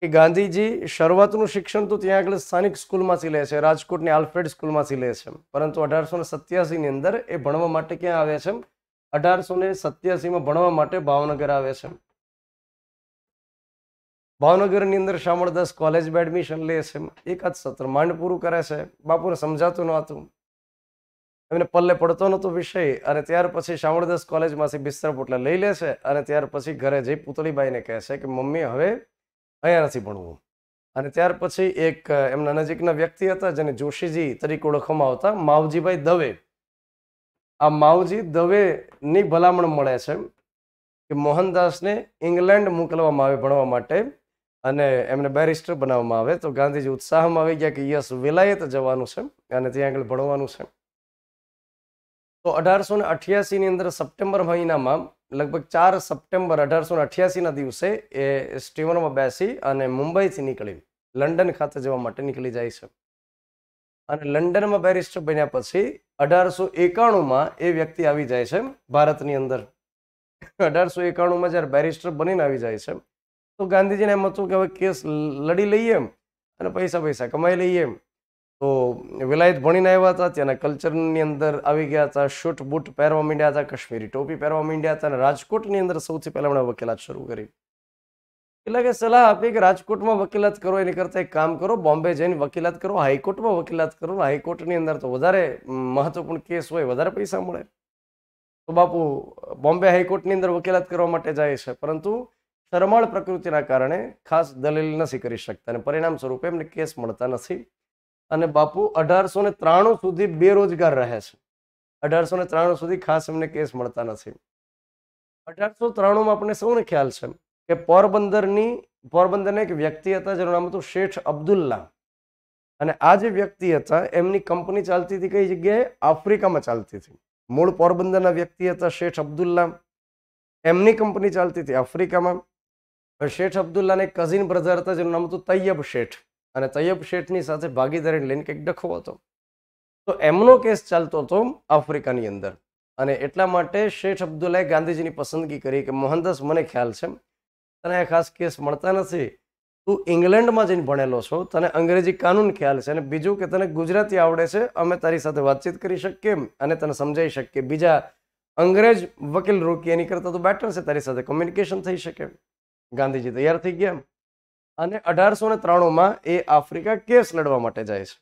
કે ગાંધીજી શરૂઆતનું શિક્ષણ તો ત્યાં આગળ સ્થાનિક સ્કૂલમાંથી લે છે રાજકોટની આલ્ફ્રેડ સ્કૂલમાંથી લે છે પરંતુ અઢારસો ને સત્યાસીની અંદર એ ભણવા માટે ક્યાં આવે છે અઢારસો ને સત્યાસીમાં ભણવા માટે ભાવનગર આવે છે ભાવનગરની અંદર શામળદાસ કોલેજમાં એડમિશન લે છે એકાદ સત્ર માંડ પૂરું કરે છે બાપુને સમજાતું નહોતું એમને પલ્લે પડતો નહોતો વિષય અને ત્યાર પછી શામળદાસ કોલેજમાંથી બિસ્તર પોટલા લઈ લે છે અને ત્યાર પછી ઘરે જઈ પુતળીબાઈને કહે છે કે મમ્મી હવે અહીંયા નથી ભણવું અને ત્યાર પછી એક એમના નજીકના વ્યક્તિ હતા જેને જોશીજી તરીકે ઓળખવામાં આવતા માવજીભાઈ દવે આ માવજી દવેની ભલામણ મળે છે કે મોહનદાસને ઇંગ્લેન્ડ મોકલવામાં આવે ભણવા માટે અને એમને બેરિસ્ટર બનાવવામાં આવે તો ગાંધીજી ઉત્સાહમાં આવી ગયા કે યસ વિલાયત જવાનું છે અને ત્યાં આગળ ભણવાનું છે તો અઢારસો ને અઠ્યાસીની અંદર સપ્ટેમ્બર મહિનામાં લગભગ ચાર સપ્ટેમ્બર અઢારસો ને અઠ્યાસીના દિવસે એ સ્ટીમરમાં બેસી અને મુંબઈથી નીકળી લંડન ખાતે જવા માટે નીકળી જાય છે અને લંડનમાં બેરિસ્ટર બન્યા પછી અઢારસો એકાણુંમાં એ વ્યક્તિ આવી જાય છે ભારતની અંદર અઢારસો એકાણુંમાં જ્યારે બેરિસ્ટર બનીને આવી જાય છે તો ગાંધીજીને એમ હતું કે હવે કેસ લડી લઈએ એમ અને પૈસા પૈસા કમાઈ લઈએ એમ તો વિલાયત ભણીને આવ્યા હતા ત્યાંના કલ્ચરની અંદર આવી ગયા હતા શૂટ બૂટ પહેરવા માંડ્યા હતા કશ્મીરી ટોપી પહેરવા માંડ્યા હતા અને રાજકોટની અંદર સૌથી પહેલાં એમણે વકીલાત શરૂ કરી એટલે કે સલાહ આપી કે રાજકોટમાં વકીલાત કરો એની કરતાં એક કામ કરો બોમ્બે જઈને વકીલાત કરો હાઈકોર્ટમાં વકીલાત કરો હાઈકોર્ટની અંદર તો વધારે મહત્વપૂર્ણ કેસ હોય વધારે પૈસા મળે તો બાપુ બોમ્બે હાઈકોર્ટની અંદર વકીલાત કરવા માટે જાય છે પરંતુ થર્મળ પ્રકૃતિના કારણે ખાસ દલીલ નથી કરી શકતા અને પરિણામ સ્વરૂપે એમને કેસ મળતા નથી અને બાપુ અઢારસો ને ત્રાણું સુધી બેરોજગાર રહે છે અઢારસો ને ત્રાણું સુધી ખાસ એમને કેસ મળતા નથી અઢારસો ત્રાણુંમાં આપણને સૌને ખ્યાલ છે કે પોરબંદરની પોરબંદરના એક વ્યક્તિ હતા જેનું નામ હતું શેઠ અબ્દુલ્લા અને આ જે વ્યક્તિ હતા એમની કંપની ચાલતી હતી કઈ જગ્યાએ આફ્રિકામાં ચાલતી હતી મૂળ પોરબંદરના વ્યક્તિ હતા શેઠ અબ્દુલ્લા એમની કંપની ચાલતી હતી આફ્રિકામાં શેઠ અબ્દુલ્લાને કઝિન બ્રધર હતા જેનું નામ હતું તૈયબ શેઠ અને તૈયબ શેઠની સાથે ભાગીદારી લઈને કંઈક ડખો હતો તો એમનો કેસ ચાલતો હતો આફ્રિકાની અંદર અને એટલા માટે શેઠ અબ્દુલ્લાએ ગાંધીજીની પસંદગી કરી કે મોહનદાસ મને ખ્યાલ છે તને આ ખાસ કેસ મળતા નથી તું ઇંગ્લેન્ડમાં જઈને ભણેલો છો તને અંગ્રેજી કાનૂન ખ્યાલ છે અને બીજું કે તને ગુજરાતી આવડે છે અમે તારી સાથે વાતચીત કરી શકીએ અને તને સમજાવી શકીએ બીજા અંગ્રેજ વકીલ રોકીએ એની કરતાં તો બેટર છે તારી સાથે કોમ્યુનિકેશન થઈ શકે ગાંધીજી તૈયાર થઈ ગયા અને અઢારસો ને ત્રાણુંમાં એ આફ્રિકા કેસ લડવા માટે જાય છે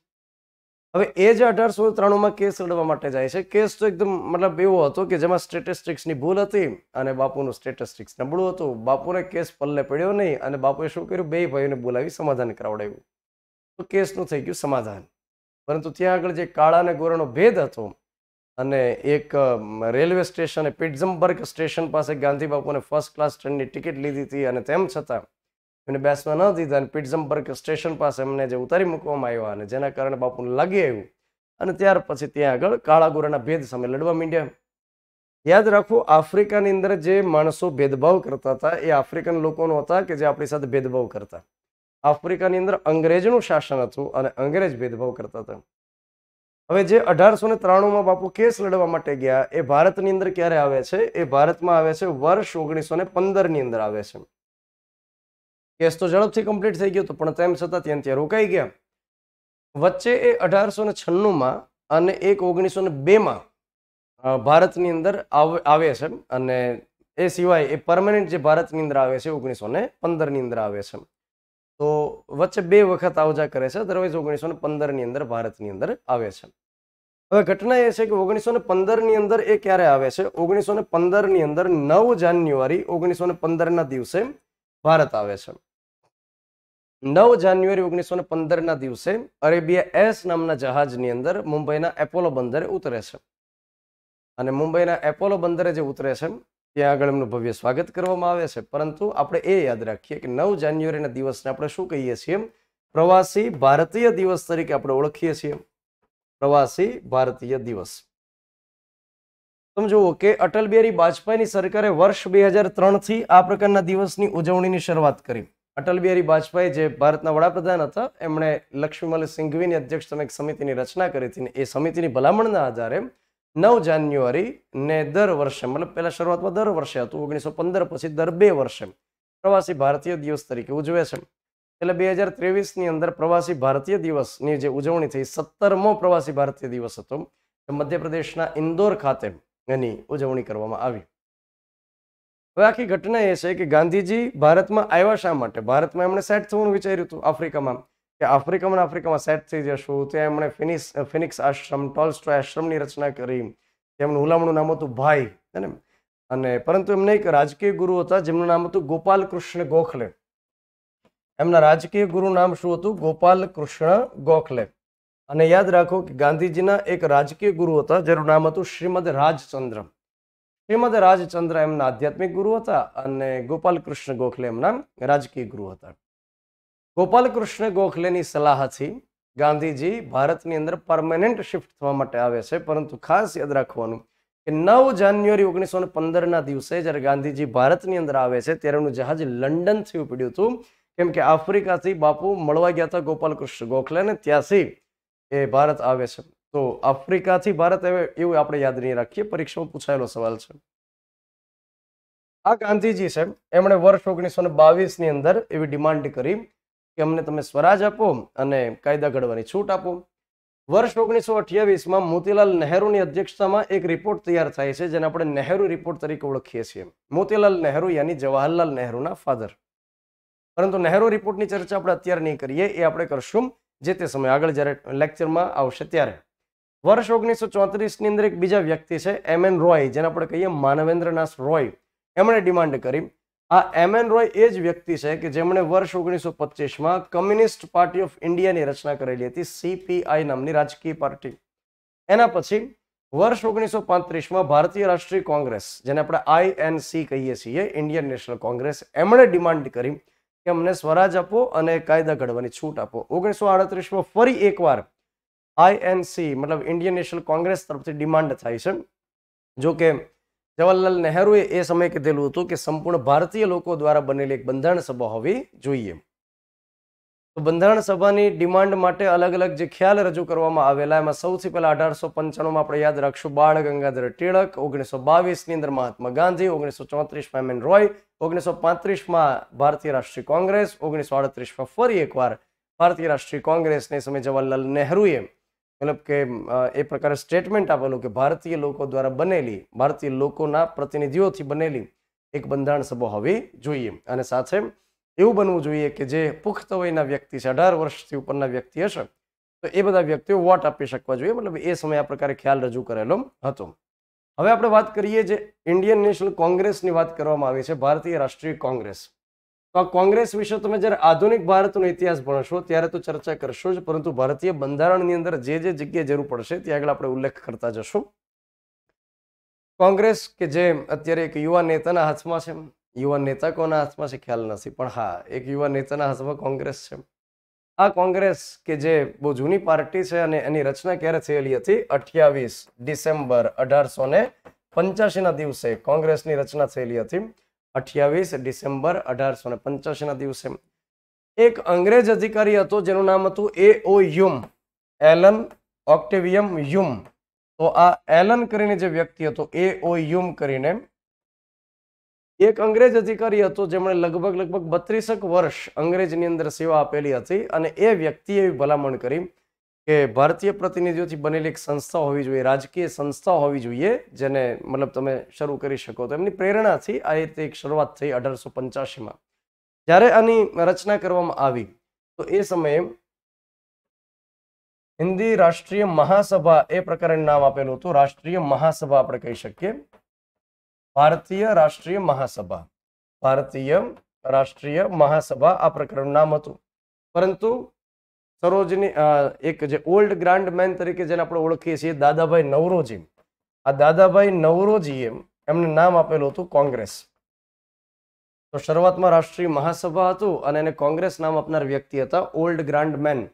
હવે એ જે અઢારસો ત્રાણુંમાં કેસ લડવા માટે જાય છે કેસ તો એકદમ મતલબ એવો હતો કે જેમાં સ્ટેટિસ્ટિક્સની ભૂલ હતી અને બાપુનું સ્ટેટિસ્ટિક્સ નબળું હતું બાપુને કેસ પલ્લે પડ્યો નહીં અને બાપુએ શું કર્યું બે ભાઈઓને બોલાવી સમાધાન કરાવડાવ્યું તો કેસનું થઈ ગયું સમાધાન પરંતુ ત્યાં આગળ જે કાળા અને ગોરાનો ભેદ હતો અને એક રેલવે સ્ટેશને પિટ્ઝમબર્ગ સ્ટેશન પાસે ગાંધી બાપુને ફર્સ્ટ ક્લાસ ટ્રેનની ટિકિટ લીધી હતી અને તેમ છતાં એમને બેસવા ન દીધા અને પિટ્ઝમબર્ગ સ્ટેશન પાસે એમને જે ઉતારી મૂકવામાં આવ્યા અને જેના કારણે બાપુને લાગી આવ્યું અને ત્યાર પછી ત્યાં આગળ કાળા ગોરાના ભેદ સામે લડવા માંડ્યા યાદ રાખો આફ્રિકાની અંદર જે માણસો ભેદભાવ કરતા હતા એ આફ્રિકન લોકોનો હતા કે જે આપણી સાથે ભેદભાવ કરતા આફ્રિકાની અંદર અંગ્રેજનું શાસન હતું અને અંગ્રેજ ભેદભાવ કરતા હતા હવે જે અઢારસો ને ત્રાણુંમાં બાપુ કેસ લડવા માટે ગયા એ ભારતની અંદર ક્યારે આવે છે એ ભારતમાં આવે છે વર્ષ ઓગણીસો ને પંદરની અંદર આવે છે કેસ તો ઝડપથી કમ્પ્લીટ થઈ ગયો હતો પણ તેમ છતાં ત્યાં ત્યાં રોકાઈ ગયા વચ્ચે એ અઢારસો ને છન્નુંમાં અને એક ઓગણીસો ને બેમાં ભારતની અંદર આવે છે અને એ સિવાય એ પરમાનન્ટ જે ભારતની અંદર આવે છે ઓગણીસો ને પંદરની અંદર આવે છે તો વચ્ચે બે વખત આવજા કરે છે અદરવાઇઝ ઓગણીસો ને પંદરની અંદર ભારતની અંદર આવે છે હવે ઘટના એ છે કે ઓગણીસો ને પંદરની અંદર એ ક્યારે આવે છે ઓગણીસો ને પંદરની અંદર નવ જાન્યુઆરી ઓગણીસો ને પંદરના દિવસે ભારત આવે છે નવ જાન્યુઆરી ઓગણીસો ને પંદરના દિવસે અરેબિયા એસ નામના જહાજની અંદર મુંબઈના એપોલો બંદરે ઉતરે છે અને મુંબઈના એપોલો બંદરે જે ઉતરે છે ત્યાં આગળ એમનું ભવ્ય સ્વાગત કરવામાં આવે છે પરંતુ આપણે એ યાદ રાખીએ કે નવ જાન્યુઆરીના દિવસને આપણે શું કહીએ છીએ પ્રવાસી ભારતીય દિવસ તરીકે આપણે ઓળખીએ છીએ પ્રવાસી ભારતીય દિવસ તમે જુઓ કે અટલ બિહારી વાજપેયીની સરકારે વર્ષ બે હજાર ત્રણથી આ પ્રકારના દિવસની ઉજવણીની શરૂઆત કરી અટલ બિહારી વાજપેયી જે ભારતના વડાપ્રધાન હતા એમણે લક્ષ્મીમલ સિંઘવીની અધ્યક્ષ તમે એક સમિતિની રચના કરી હતી એ સમિતિની ભલામણના આધારે નવ જાન્યુઆરી ને દર વર્ષે મતલબ પહેલા શરૂઆતમાં દર વર્ષે હતું ઓગણીસો પંદર પછી દર બે વર્ષે પ્રવાસી ભારતીય દિવસ તરીકે ઉજવે છે એટલે બે હજાર ત્રેવીસ ની અંદર પ્રવાસી ભારતીય દિવસની જે ઉજવણી થઈ સત્તરમો પ્રવાસી ભારતીય દિવસ હતો મધ્યપ્રદેશના ઇન્દોર ખાતે એની ઉજવણી કરવામાં આવી હવે આખી ઘટના એ છે કે ગાંધીજી ભારતમાં આવ્યા શા માટે ભારતમાં એમણે સેટ થવાનું વિચાર્યું હતું આફ્રિકામાં કે આફ્રિકામાં આફ્રિકામાં સેટ થઈ જશું ત્યાં એમણે ફિનિક્સ ફિનિક્સ આશ્રમ ટોલસ્ટોય આશ્રમની રચના કરી તેમનું હુલામણું નામ હતું ભાઈ અને પરંતુ એમને એક રાજકીય ગુરુ હતા જેમનું નામ હતું ગોપાલકૃષ્ણ ગોખલે એમના રાજકીય ગુરુ નામ શું હતું ગોપાલ કૃષ્ણ ગોખલે અને યાદ રાખો કે ગાંધીજીના એક રાજકીય ગુરુ હતા જેનું નામ હતું શ્રીમદ રાજચંદ્ર શ્રીમદ રાજચંદ્ર એમના આધ્યાત્મિક ગુરુ હતા અને ગોપાલ કૃષ્ણ ગોખલે એમના રાજકીય ગુરુ હતા ગોપાલ કૃષ્ણ ગોખલેની સલાહથી ગાંધીજી ભારતની અંદર પરમેનન્ટ શિફ્ટ થવા માટે આવે છે પરંતુ ખાસ યાદ રાખવાનું કે નવ જાન્યુઆરી ઓગણીસો ને પંદરના દિવસે જ્યારે ગાંધીજી ભારતની અંદર આવે છે ત્યારે એમનું જહાજ લંડન થયું પડ્યું હતું કેમ કે આફ્રિકાથી બાપુ મળવા ગયા હતા ગોપાલકૃષ્ણ ગોખલે ને ત્યાંથી એ ભારત આવે છે તો આફ્રિકાથી ભારત આવે એવું આપણે યાદ નહીં રાખીએ પરીક્ષામાં પૂછાયેલો સવાલ છે આ ગાંધીજી છે એમણે વર્ષ ઓગણીસો ને બાવીસની અંદર એવી ડિમાન્ડ કરી કે અમને તમે સ્વરાજ આપો અને કાયદા ઘડવાની છૂટ આપો વર્ષ ઓગણીસો અઠ્યાવીસમાં મોતીલાલ નહેરુની અધ્યક્ષતામાં એક રિપોર્ટ તૈયાર થાય છે જેને આપણે નહેરુ રિપોર્ટ તરીકે ઓળખીએ છીએ મોતીલાલ નહેરુ યાની જવાહરલાલ નહેરુના ફાધર પરંતુ નહેરો રિપોર્ટની ચર્ચા આપણે અત્યારે નહીં કરીએ એ આપણે કરશું જે તે સમય આગળ જ્યારે લેક્ચરમાં આવશે ત્યારે વર્ષ ઓગણીસો ચોત્રીસની અંદર એક બીજા વ્યક્તિ છે એમ એન રોય જેને આપણે કહીએ માનવેન્દ્રનાથ રોય એમણે ડિમાન્ડ કરી આ એમ એન રોય એ જ વ્યક્તિ છે કે જેમણે વર્ષ ઓગણીસો પચીસમાં કમ્યુનિસ્ટ પાર્ટી ઓફ ઇન્ડિયાની રચના કરેલી હતી સીપીઆઈ નામની રાજકીય પાર્ટી એના પછી વર્ષ ઓગણીસો પાંત્રીસમાં ભારતીય રાષ્ટ્રીય કોંગ્રેસ જેને આપણે આઈએનસી કહીએ છીએ ઇન્ડિયન નેશનલ કોંગ્રેસ એમણે ડિમાન્ડ કરી કે અમને સ્વરાજ આપો અને કાયદા ઘડવાની છૂટ આપો ઓગણીસો આડત્રીસમાં ફરી એકવાર આઈએનસી મતલબ ઇન્ડિયન નેશનલ કોંગ્રેસ તરફથી ડિમાન્ડ થાય છે જોકે જવાહરલાલ નહેરુએ એ સમયે કીધેલું હતું કે સંપૂર્ણ ભારતીય લોકો દ્વારા બનેલી એક બંધારણ સભા હોવી જોઈએ તો બંધારણ સભાની ડિમાન્ડ માટે અલગ અલગ જે ખ્યાલ રજૂ કરવામાં આવેલા એમાં સૌથી પહેલાં અઢારસો પંચાણુંમાં આપણે યાદ રાખશું બાળ ગંગાધર ટિળક ઓગણીસો બાવીસની અંદર મહાત્મા ગાંધી ઓગણીસો ચોત્રીસમાં એમ એન રોય ઓગણીસો પાંત્રીસમાં ભારતીય રાષ્ટ્રીય કોંગ્રેસ ઓગણીસો આડત્રીસમાં ફરી એકવાર ભારતીય રાષ્ટ્રીય કોંગ્રેસને સમય જવાહરલાલ નહેરુએ મતલબ કે એ પ્રકારે સ્ટેટમેન્ટ આપેલું કે ભારતીય લોકો દ્વારા બનેલી ભારતીય લોકોના પ્રતિનિધિઓથી બનેલી એક બંધારણ સભા હોવી જોઈએ અને સાથે એવું બનવું જોઈએ કે જે પુખ્ત વયના વ્યક્તિ છે અઢાર વર્ષથી ઉપરના વ્યક્તિ હશે તો એ બધા વ્યક્તિઓ વોટ આપી શકવા જોઈએ મતલબ એ સમય આ પ્રકારે ખ્યાલ રજૂ કરેલો હતો હવે આપણે વાત કરીએ જે ઇન્ડિયન નેશનલ કોંગ્રેસની વાત કરવામાં આવી છે ભારતીય રાષ્ટ્રીય કોંગ્રેસ તો આ કોંગ્રેસ વિશે તમે જ્યારે આધુનિક ભારતનો ઇતિહાસ ભણશો ત્યારે તો ચર્ચા કરશો જ પરંતુ ભારતીય બંધારણની અંદર જે જે જગ્યાએ જરૂર પડશે ત્યાં આગળ આપણે ઉલ્લેખ કરતા જશું કોંગ્રેસ કે જે અત્યારે એક યુવા નેતાના હાથમાં છે યુવા નેતા કોના હાથમાં છે ખ્યાલ નથી પણ હા એક યુવા નેતાના હાથમાં કોંગ્રેસ છે આ કોંગ્રેસ કે જે બહુ જૂની પાર્ટી છે અને એની રચના ક્યારે થયેલી હતી અઠ્યાવીસ ડિસેમ્બર અઢારસો ને પંચ્યાસીના દિવસે કોંગ્રેસની રચના થયેલી હતી અઠ્યાવીસ ડિસેમ્બર અઢારસો ને પંચ્યાસીના દિવસે એક અંગ્રેજ અધિકારી હતો જેનું નામ હતું A O Hume Allan Octavian Hume તો આ એલન કરીને જે વ્યક્તિ હતો એ ઓ યુમ કરીને એક અંગ્રેજ અધિકારી હતો જેમણે લગભગ લગભગ બત્રીસક વર્ષ અંગ્રેજની અંદર સેવા આપેલી હતી અને એ વ્યક્તિએ ભલામણ કરી કે ભારતીય પ્રતિનિધિઓથી બનેલી એક સંસ્થા હોવી જોઈએ રાજકીય સંસ્થા હોવી જોઈએ જેને મતલબ તમે શરૂ કરી શકો તો એમની પ્રેરણાથી આ રીતે એક શરૂઆત થઈ અઢારસો પંચ્યાસીમાં જ્યારે આની રચના કરવામાં આવી તો એ સમયે હિન્દી રાષ્ટ્રીય મહાસભા એ પ્રકારનું નામ આપેલું હતું રાષ્ટ્રીય મહાસભા આપણે કહી શકીએ ભારતીય રાષ્ટ્રીય મહાસભા ભારતીય રાષ્ટ્રીય મહાસભા આ પ્રકરણનું નામ હતું પરંતુ સરોજની એક જે ઓલ્ડ ગ્રાન્ડ મેન તરીકે જેને આપણે ઓળખીએ છીએ દાદાભાઈ નવરોજી આ દાદાભાઈ નવરોજીએ એમને નામ આપેલું હતું કોંગ્રેસ તો શરૂઆતમાં રાષ્ટ્રીય મહાસભા હતું અને એને કોંગ્રેસ નામ આપનાર વ્યક્તિ હતા ઓલ્ડ ગ્રાન્ડ મેન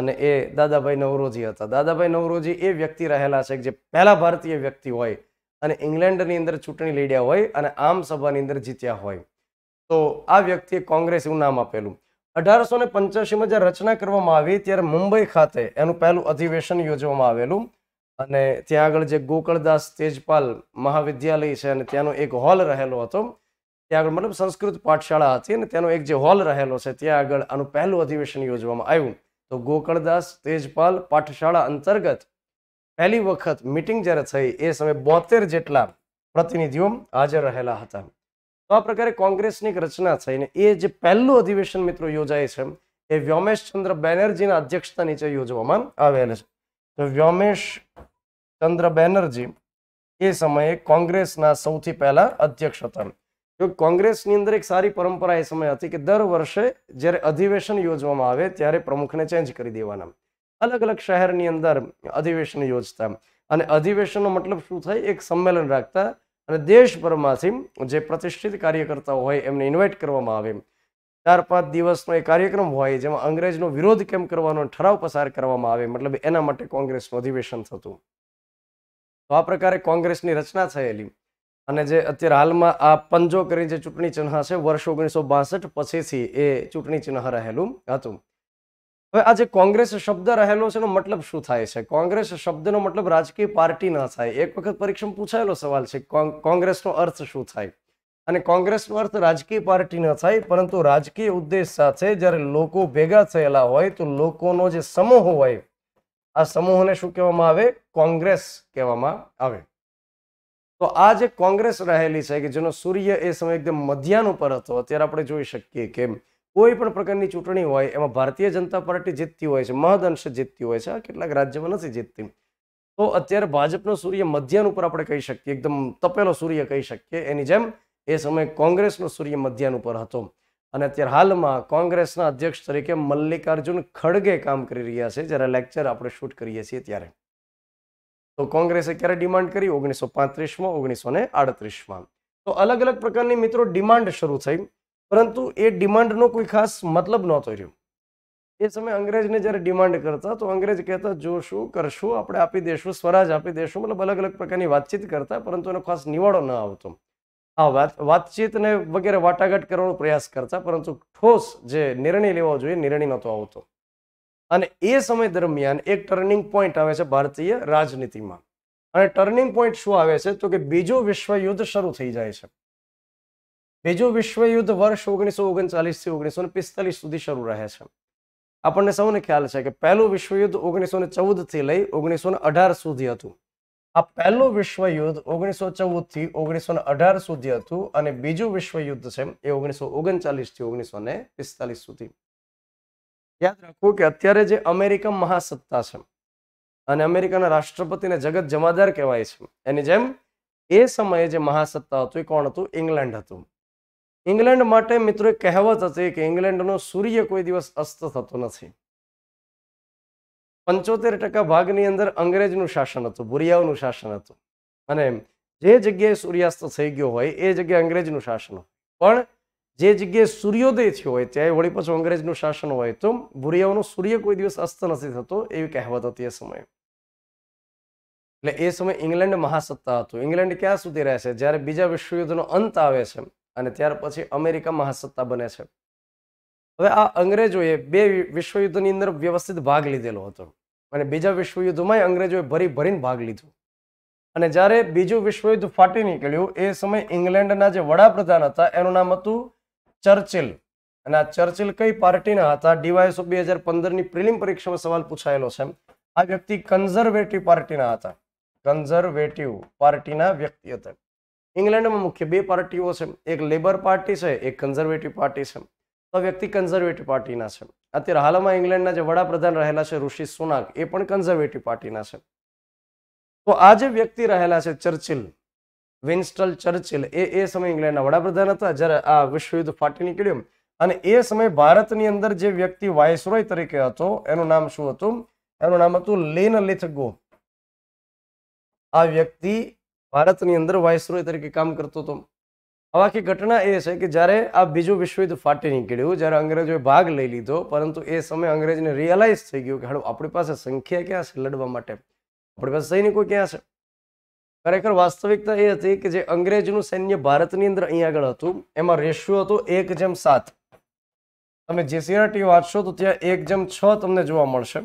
અને એ દાદાભાઈ નવરોજી હતા દાદાભાઈ નવરોજી એ વ્યક્તિ રહેલા છે જે પહેલા ભારતીય વ્યક્તિ હોય અને ઇંગ્લેન્ડની અંદર ચૂંટણી લડ્યા હોય અને આમ સભાની અંદર જીત્યા હોય તો આ વ્યક્તિએ કોંગ્રેસ એવું નામ આપેલું અઢારસો ને પંચ્યાસીમાં જ્યારે રચના કરવામાં આવી ત્યારે મુંબઈ ખાતે એનું પહેલું અધિવેશન યોજવામાં આવેલું અને ત્યાં આગળ જે ગોકળદાસ તેજપાલ મહાવિદ્યાલય છે અને ત્યાંનો એક હોલ રહેલો હતો ત્યાં આગળ મતલબ સંસ્કૃત પાઠશાળા હતી અને તેનો એક જે હોલ રહેલો છે ત્યાં આગળ આનું પહેલું અધિવેશન યોજવામાં આવ્યું તો ગોકળદાસ તેજપાલ પાઠશાળા અંતર્ગત પહેલી વખત મિટિંગ જ્યારે થઈ એ સમયે બોતેર જેટલા પ્રતિનિધિઓ હાજર રહેલા હતા તો આ પ્રકારે કોંગ્રેસની એક રચના થઈ ને એ જે પહેલું અધિવેશન મિત્રો યોજાય છે એ વ્યોમેશચંદ્ર બેનર્જીના અધ્યક્ષતા નીચે યોજવામાં આવેલ છે તો વ્યોમેશ ચંદ્ર બેનર્જી એ સમયે કોંગ્રેસના સૌથી પહેલા અધ્યક્ષ હતા જો કોંગ્રેસની અંદર એક સારી પરંપરા એ સમય હતી કે દર વર્ષે જ્યારે અધિવેશન યોજવામાં આવે ત્યારે પ્રમુખને ચેન્જ કરી દેવાના અલગ અલગ શહેરની અંદર અધિવેશન યોજતા અને અધિવેશનનો મતલબ શું થાય એક સંમેલન રાખતા અને દેશભરમાંથી જે પ્રતિષ્ઠિત કાર્યકર્તાઓ હોય એમને ઇન્વાઇટ કરવામાં આવે ચાર પાંચ દિવસનો એ કાર્યક્રમ હોય જેમાં અંગ્રેજનો વિરોધ કેમ કરવાનો ઠરાવ પસાર કરવામાં આવે મતલબ એના માટે કોંગ્રેસનું અધિવેશન થતું તો આ પ્રકારે કોંગ્રેસની રચના થયેલી અને જે અત્યારે હાલમાં આ પંજો કરી જે ચૂંટણી ચિહ્ન છે વર્ષ ઓગણીસો બાસઠ પછીથી એ ચૂંટણી ચિહ્ન રહેલું હતું હવે આ જે કોંગ્રેસ શબ્દ રહેલો છે એનો મતલબ શું થાય છે કોંગ્રેસ શબ્દનો મતલબ રાજકીય પાર્ટી ના થાય એક વખત પરીક્ષામાં પૂછાયેલો સવાલ છે કોંગ્રેસનો અર્થ શું થાય અને કોંગ્રેસનો અર્થ રાજકીય પાર્ટી ન થાય પરંતુ રાજકીય ઉદ્દેશ સાથે જ્યારે લોકો ભેગા થયેલા હોય તો લોકોનો જે સમૂહ હોય આ સમૂહને શું કહેવામાં આવે કોંગ્રેસ કહેવામાં આવે તો આ જે કોંગ્રેસ રહેલી છે કે જેનો સૂર્ય એ સમય એકદમ મધ્યાન ઉપર હતો અત્યારે આપણે જોઈ શકીએ કેમ કોઈ પણ પ્રકારની ચૂંટણી હોય એમાં ભારતીય જનતા પાર્ટી જીતતી હોય છે મહદઅંશે જીતતી હોય છે આ કેટલાક રાજ્યમાં નથી જીતતી તો અત્યારે ભાજપનો સૂર્ય મધ્યાહન ઉપર આપણે કહી શકીએ એકદમ તપેલો સૂર્ય કહી શકીએ એની જેમ એ સમયે કોંગ્રેસનો સૂર્ય મધ્યાહન ઉપર હતો અને અત્યારે હાલમાં કોંગ્રેસના અધ્યક્ષ તરીકે મલ્લિકાર્જુન ખડગે કામ કરી રહ્યા છે જ્યારે લેક્ચર આપણે શૂટ કરીએ છીએ ત્યારે તો કોંગ્રેસે ક્યારે ડિમાન્ડ કરી ઓગણીસો પાંત્રીસમાં ઓગણીસો ને આડત્રીસમાં તો અલગ અલગ પ્રકારની મિત્રો ડિમાન્ડ શરૂ થઈ પરંતુ એ ડિમાન્ડનો કોઈ ખાસ મતલબ નહોતો રહ્યો એ સમયે અંગ્રેજને જ્યારે ડિમાન્ડ કરતા તો અંગ્રેજ કહેતા જોશું કરશું આપણે આપી દઈશું સ્વરાજ આપી દઈશું મતલબ અલગ અલગ પ્રકારની વાતચીત કરતા પરંતુ એનો ખાસ નિવાડો ન આવતો આ વાત વાતચીતને વગેરે વાટાઘાટ કરવાનો પ્રયાસ કરતા પરંતુ ઠોસ જે નિર્ણય લેવો જોઈએ નિર્ણય નહોતો આવતો અને એ સમય દરમિયાન એક ટર્નિંગ પોઈન્ટ આવે છે ભારતીય રાજનીતિમાં અને ટર્નિંગ પોઈન્ટ શું આવે છે તો કે બીજું વિશ્વ યુદ્ધ શરૂ થઈ જાય છે બીજું વિશ્વયુદ્ધ વર્ષ ઓગણીસો ઓગણચાલીસથી ઓગણીસો પિસ્તાલીસ સુધી શરૂ રહે છે આપણને સૌને ખ્યાલ છે કે પહેલું વિશ્વયુદ્ધ ઓગણીસો ને ચૌદથી લઈ ઓગણીસો અઢાર સુધી હતું આ પહેલું વિશ્વયુદ્ધ ઓગણીસો ચૌદથી ઓગણીસો અઢાર સુધી હતું અને બીજું વિશ્વયુદ્ધ છે એ ઓગણીસો ઓગણચાલીસ થી ઓગણીસો ને પિસ્તાલીસ સુધી યાદ રાખવું કે અત્યારે જે અમેરિકા મહાસત્તા છે અને અમેરિકાના રાષ્ટ્રપતિને જગત જમાદાર કહેવાય છે એની જેમ એ સમયે જે મહાસત્તા હતું એ કોણ હતું ઇંગ્લેન્ડ હતું ઇંગ્લેન્ડ માટે મિત્રો કહેવત હતી કે ઇંગ્લેન્ડનો સૂર્ય કોઈ દિવસ અસ્ત થતો નથી પંચોતેર ટકા ભાગની અંદર અંગ્રેજનું શાસન હતું બુરિયાઓનું શાસન હતું અને જે જગ્યાએ સૂર્યાસ્ત થઈ ગયો હોય એ જગ્યાએ અંગ્રેજનું શાસન પણ જે જગ્યાએ સૂર્યોદય થયો હોય ત્યાં વળી પાછું અંગ્રેજનું શાસન હોય તો ભૂરિયાઓનો સૂર્ય કોઈ દિવસ અસ્ત નથી થતો એવી કહેવત હતી એ સમયે એટલે એ સમયે ઇંગ્લેન્ડ મહાસત્તા હતું ઇંગ્લેન્ડ ક્યાં સુધી રહેશે જ્યારે બીજા વિશ્વયુદ્ધનો અંત આવે છે અને ત્યાર પછી અમેરિકા મહાસત્તા બને છે હવે આ અંગ્રેજોએ બે વિશ્વયુદ્ધની અંદર વ્યવસ્થિત ભાગ લીધેલો હતો અને બીજા વિશ્વયુદ્ધમાં અંગ્રેજોએ ભરી ભરીને ભાગ લીધો અને જ્યારે બીજું વિશ્વયુદ્ધ ફાટી નીકળ્યું એ સમયે ઇંગ્લેન્ડના જે વડાપ્રધાન હતા એનું નામ હતું ચર્ચિલ અને આ ચર્ચિલ કઈ પાર્ટીના હતા ડીવાયસો બે હજાર પંદરની પ્રિલિમ પરીક્ષામાં સવાલ પૂછાયેલો છે આ વ્યક્તિ કન્ઝર્વેટિવ પાર્ટીના હતા કન્ઝર્વેટિવ પાર્ટીના વ્યક્તિ હતા ઇંગ્લેન્ડમાં મુખ્ય બે પાર્ટીઓ છે એક લેબર પાર્ટી છે એક કન્ઝર્વેટિવ પાર્ટી છે તો વ્યક્તિ કન્ઝર્વેટિવ પાર્ટીના છે અત્યારે હાલમાં ઇંગ્લેન્ડના જે વડાપ્રધાન રહેલા છે ઋષિ સુનાક એ પણ કન્ઝર્વેટિવ પાર્ટીના છે તો આ જે વ્યક્તિ રહેલા છે ચર્ચિલ વિન્સ્ટલ ચર્ચિલ એ એ સમયે ઇંગ્લેન્ડના વડાપ્રધાન હતા જ્યારે આ વિશ્વયુદ્ધ ફાટી નીકળ્યું અને એ સમયે ભારતની અંદર જે વ્યક્તિ વાયસરોય તરીકે હતો એનું નામ શું હતું એનું નામ હતું લેન લેથગો આ વ્યક્તિ ભારતની અંદર વાઇસરોય તરીકે કામ કરતો હતો આવાખી ઘટના એ છે કે જ્યારે આ બીજું વિશ્વયુદ્ધ ફાટી નીકળ્યું જ્યારે અંગ્રેજોએ ભાગ લઈ લીધો પરંતુ એ સમયે અંગ્રેજને રિયલાઇઝ થઈ ગયું કે હાડો આપણી પાસે સંખ્યા ક્યાં છે લડવા માટે આપણી પાસે સૈનિકો ક્યાં છે ખરેખર વાસ્તવિકતા એ હતી કે જે અંગ્રેજનું સૈન્ય ભારતની અંદર અહીં આગળ હતું એમાં રેશિયો હતો એક જેમ સાત તમે જેસીઆરટી વાંચશો તો ત્યાં એક જેમ છ તમને જોવા મળશે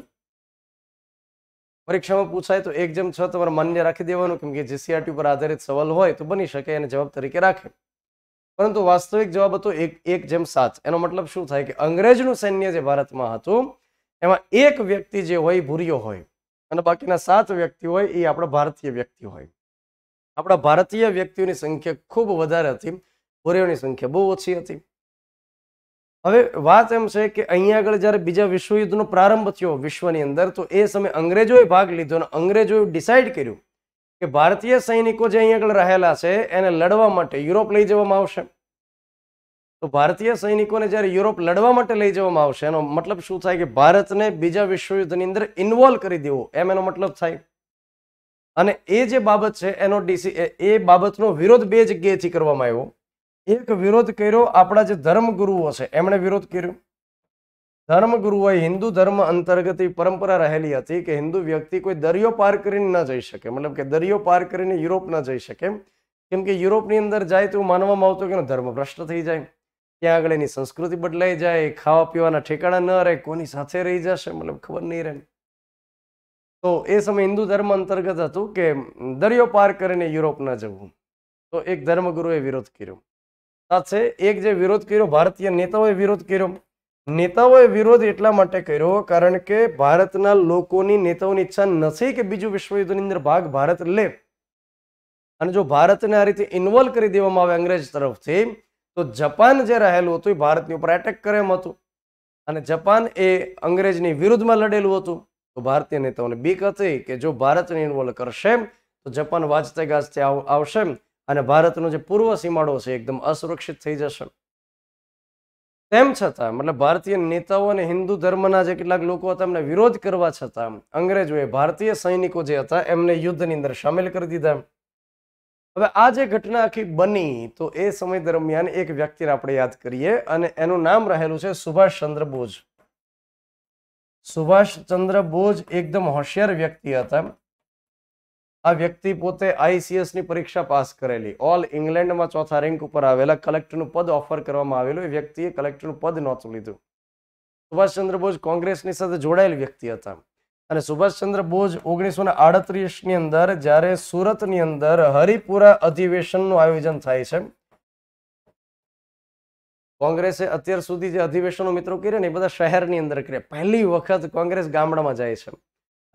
પરીક્ષામાં પૂછાય તો એક જેમ છ તમારે માન્ય રાખી દેવાનું કેમ કે જીસીઆરટી ઉપર આધારિત સવાલ હોય તો બની શકે એને જવાબ તરીકે રાખે પરંતુ વાસ્તવિક જવાબ હતો એક એક જેમ સાત એનો મતલબ શું થાય કે અંગ્રેજનું સૈન્ય જે ભારતમાં હતું એમાં એક વ્યક્તિ જે હોય ભૂરિયો હોય અને બાકીના સાત વ્યક્તિ હોય એ આપણા ભારતીય વ્યક્તિ હોય આપણા ભારતીય વ્યક્તિઓની સંખ્યા ખૂબ વધારે હતી ભૂરિયોની સંખ્યા બહુ ઓછી હતી હવે વાત એમ છે કે અહીંયા આગળ જ્યારે બીજા વિશ્વયુદ્ધનો પ્રારંભ થયો વિશ્વની અંદર તો એ સમયે અંગ્રેજોએ ભાગ લીધો અને અંગ્રેજોએ ડિસાઇડ કર્યું કે ભારતીય સૈનિકો જે અહીંયા આગળ રહેલા છે એને લડવા માટે યુરોપ લઈ જવામાં આવશે તો ભારતીય સૈનિકોને જ્યારે યુરોપ લડવા માટે લઈ જવામાં આવશે એનો મતલબ શું થાય કે ભારતને બીજા વિશ્વયુદ્ધની અંદર ઇન્વોલ્વ કરી દેવો એમ એનો મતલબ થાય અને એ જે બાબત છે એનો ડીસી એ બાબતનો વિરોધ બે જગ્યાએથી કરવામાં આવ્યો એક વિરોધ કર્યો આપણા જે ધર્મગુરુઓ છે એમણે વિરોધ કર્યો ધર્મગુરુઓએ હિન્દુ ધર્મ અંતર્ગત પરંપરા રહેલી હતી કે હિન્દુ વ્યક્તિ કોઈ દરિયો પાર કરીને ન જઈ શકે મતલબ કે દરિયો પાર કરીને યુરોપ ન જઈ શકે કેમ કે યુરોપની અંદર જાય તો માનવામાં આવતું કે ધર્મ ભ્રષ્ટ થઈ જાય ત્યાં આગળ એની સંસ્કૃતિ બદલાઈ જાય ખાવા પીવાના ઠેકાણા ન રહે કોની સાથે રહી જશે મતલબ ખબર નહીં રહે તો એ સમય હિન્દુ ધર્મ અંતર્ગત હતું કે દરિયો પાર કરીને યુરોપ ન જવું તો એક ધર્મગુરુએ વિરોધ કર્યો સાથે એક જે વિરોધ કર્યો ભારતીય નેતાઓએ વિરોધ કર્યો નેતાઓએ વિરોધ એટલા માટે કર્યો કારણ કે ભારતના લોકોની નેતાઓની ઈચ્છા નથી કે બીજું વિશ્વયુદ્ધની અંદર ભાગ ભારત લે અને જો ભારતને આ રીતે ઇન્વોલ્વ કરી દેવામાં આવે અંગ્રેજ તરફથી તો જપાન જે રહેલું હતું એ ભારતની ઉપર એટેક કરે એમ હતું અને જપાન એ અંગ્રેજની વિરુદ્ધમાં લડેલું હતું તો ભારતીય નેતાઓને બીક હતી કે જો ભારતને ઇન્વોલ્વ કરશે તો જપાન વાજતે ગાજતે આવશે અને ભારતનો જે પૂર્વ સીમાડો છે એકદમ અસુરક્ષિત થઈ જશે તેમ છતાં મતલબ ભારતીય નેતાઓ અને હિન્દુ ધર્મના જે કેટલાક લોકો હતા એમને વિરોધ કરવા છતાં અંગ્રેજોએ ભારતીય સૈનિકો જે હતા એમને યુદ્ધની અંદર સામેલ કરી દીધા હવે આ જે ઘટના આખી બની તો એ સમય દરમિયાન એક વ્યક્તિને આપણે યાદ કરીએ અને એનું નામ રહેલું છે સુભાષ ચંદ્ર બોઝ સુભાષચંદ્ર બોઝ એકદમ હોશિયાર વ્યક્તિ હતા આ વ્યક્તિ પોતે આઈસીએસની પરીક્ષા પાસ કરેલી ઓલ ઇંગ્લેન્ડમાં ચોથા રેન્ક ઉપર આવેલા કલેક્ટરનું પદ ઓફર કરવામાં આવેલું એ વ્યક્તિએ કલેક્ટરનું પદ નહોતું લીધું સુભાષચંદ્ર બોઝ કોંગ્રેસની સાથે જોડાયેલ વ્યક્તિ હતા અને સુભાષચંદ્ર બોઝ ઓગણીસો ને આડત્રીસની અંદર જ્યારે સુરતની અંદર હરિપુરા અધિવેશનનું આયોજન થાય છે કોંગ્રેસે અત્યાર સુધી જે અધિવેશનો મિત્રો કર્યા ને એ બધા શહેરની અંદર કર્યા પહેલી વખત કોંગ્રેસ ગામડામાં જાય છે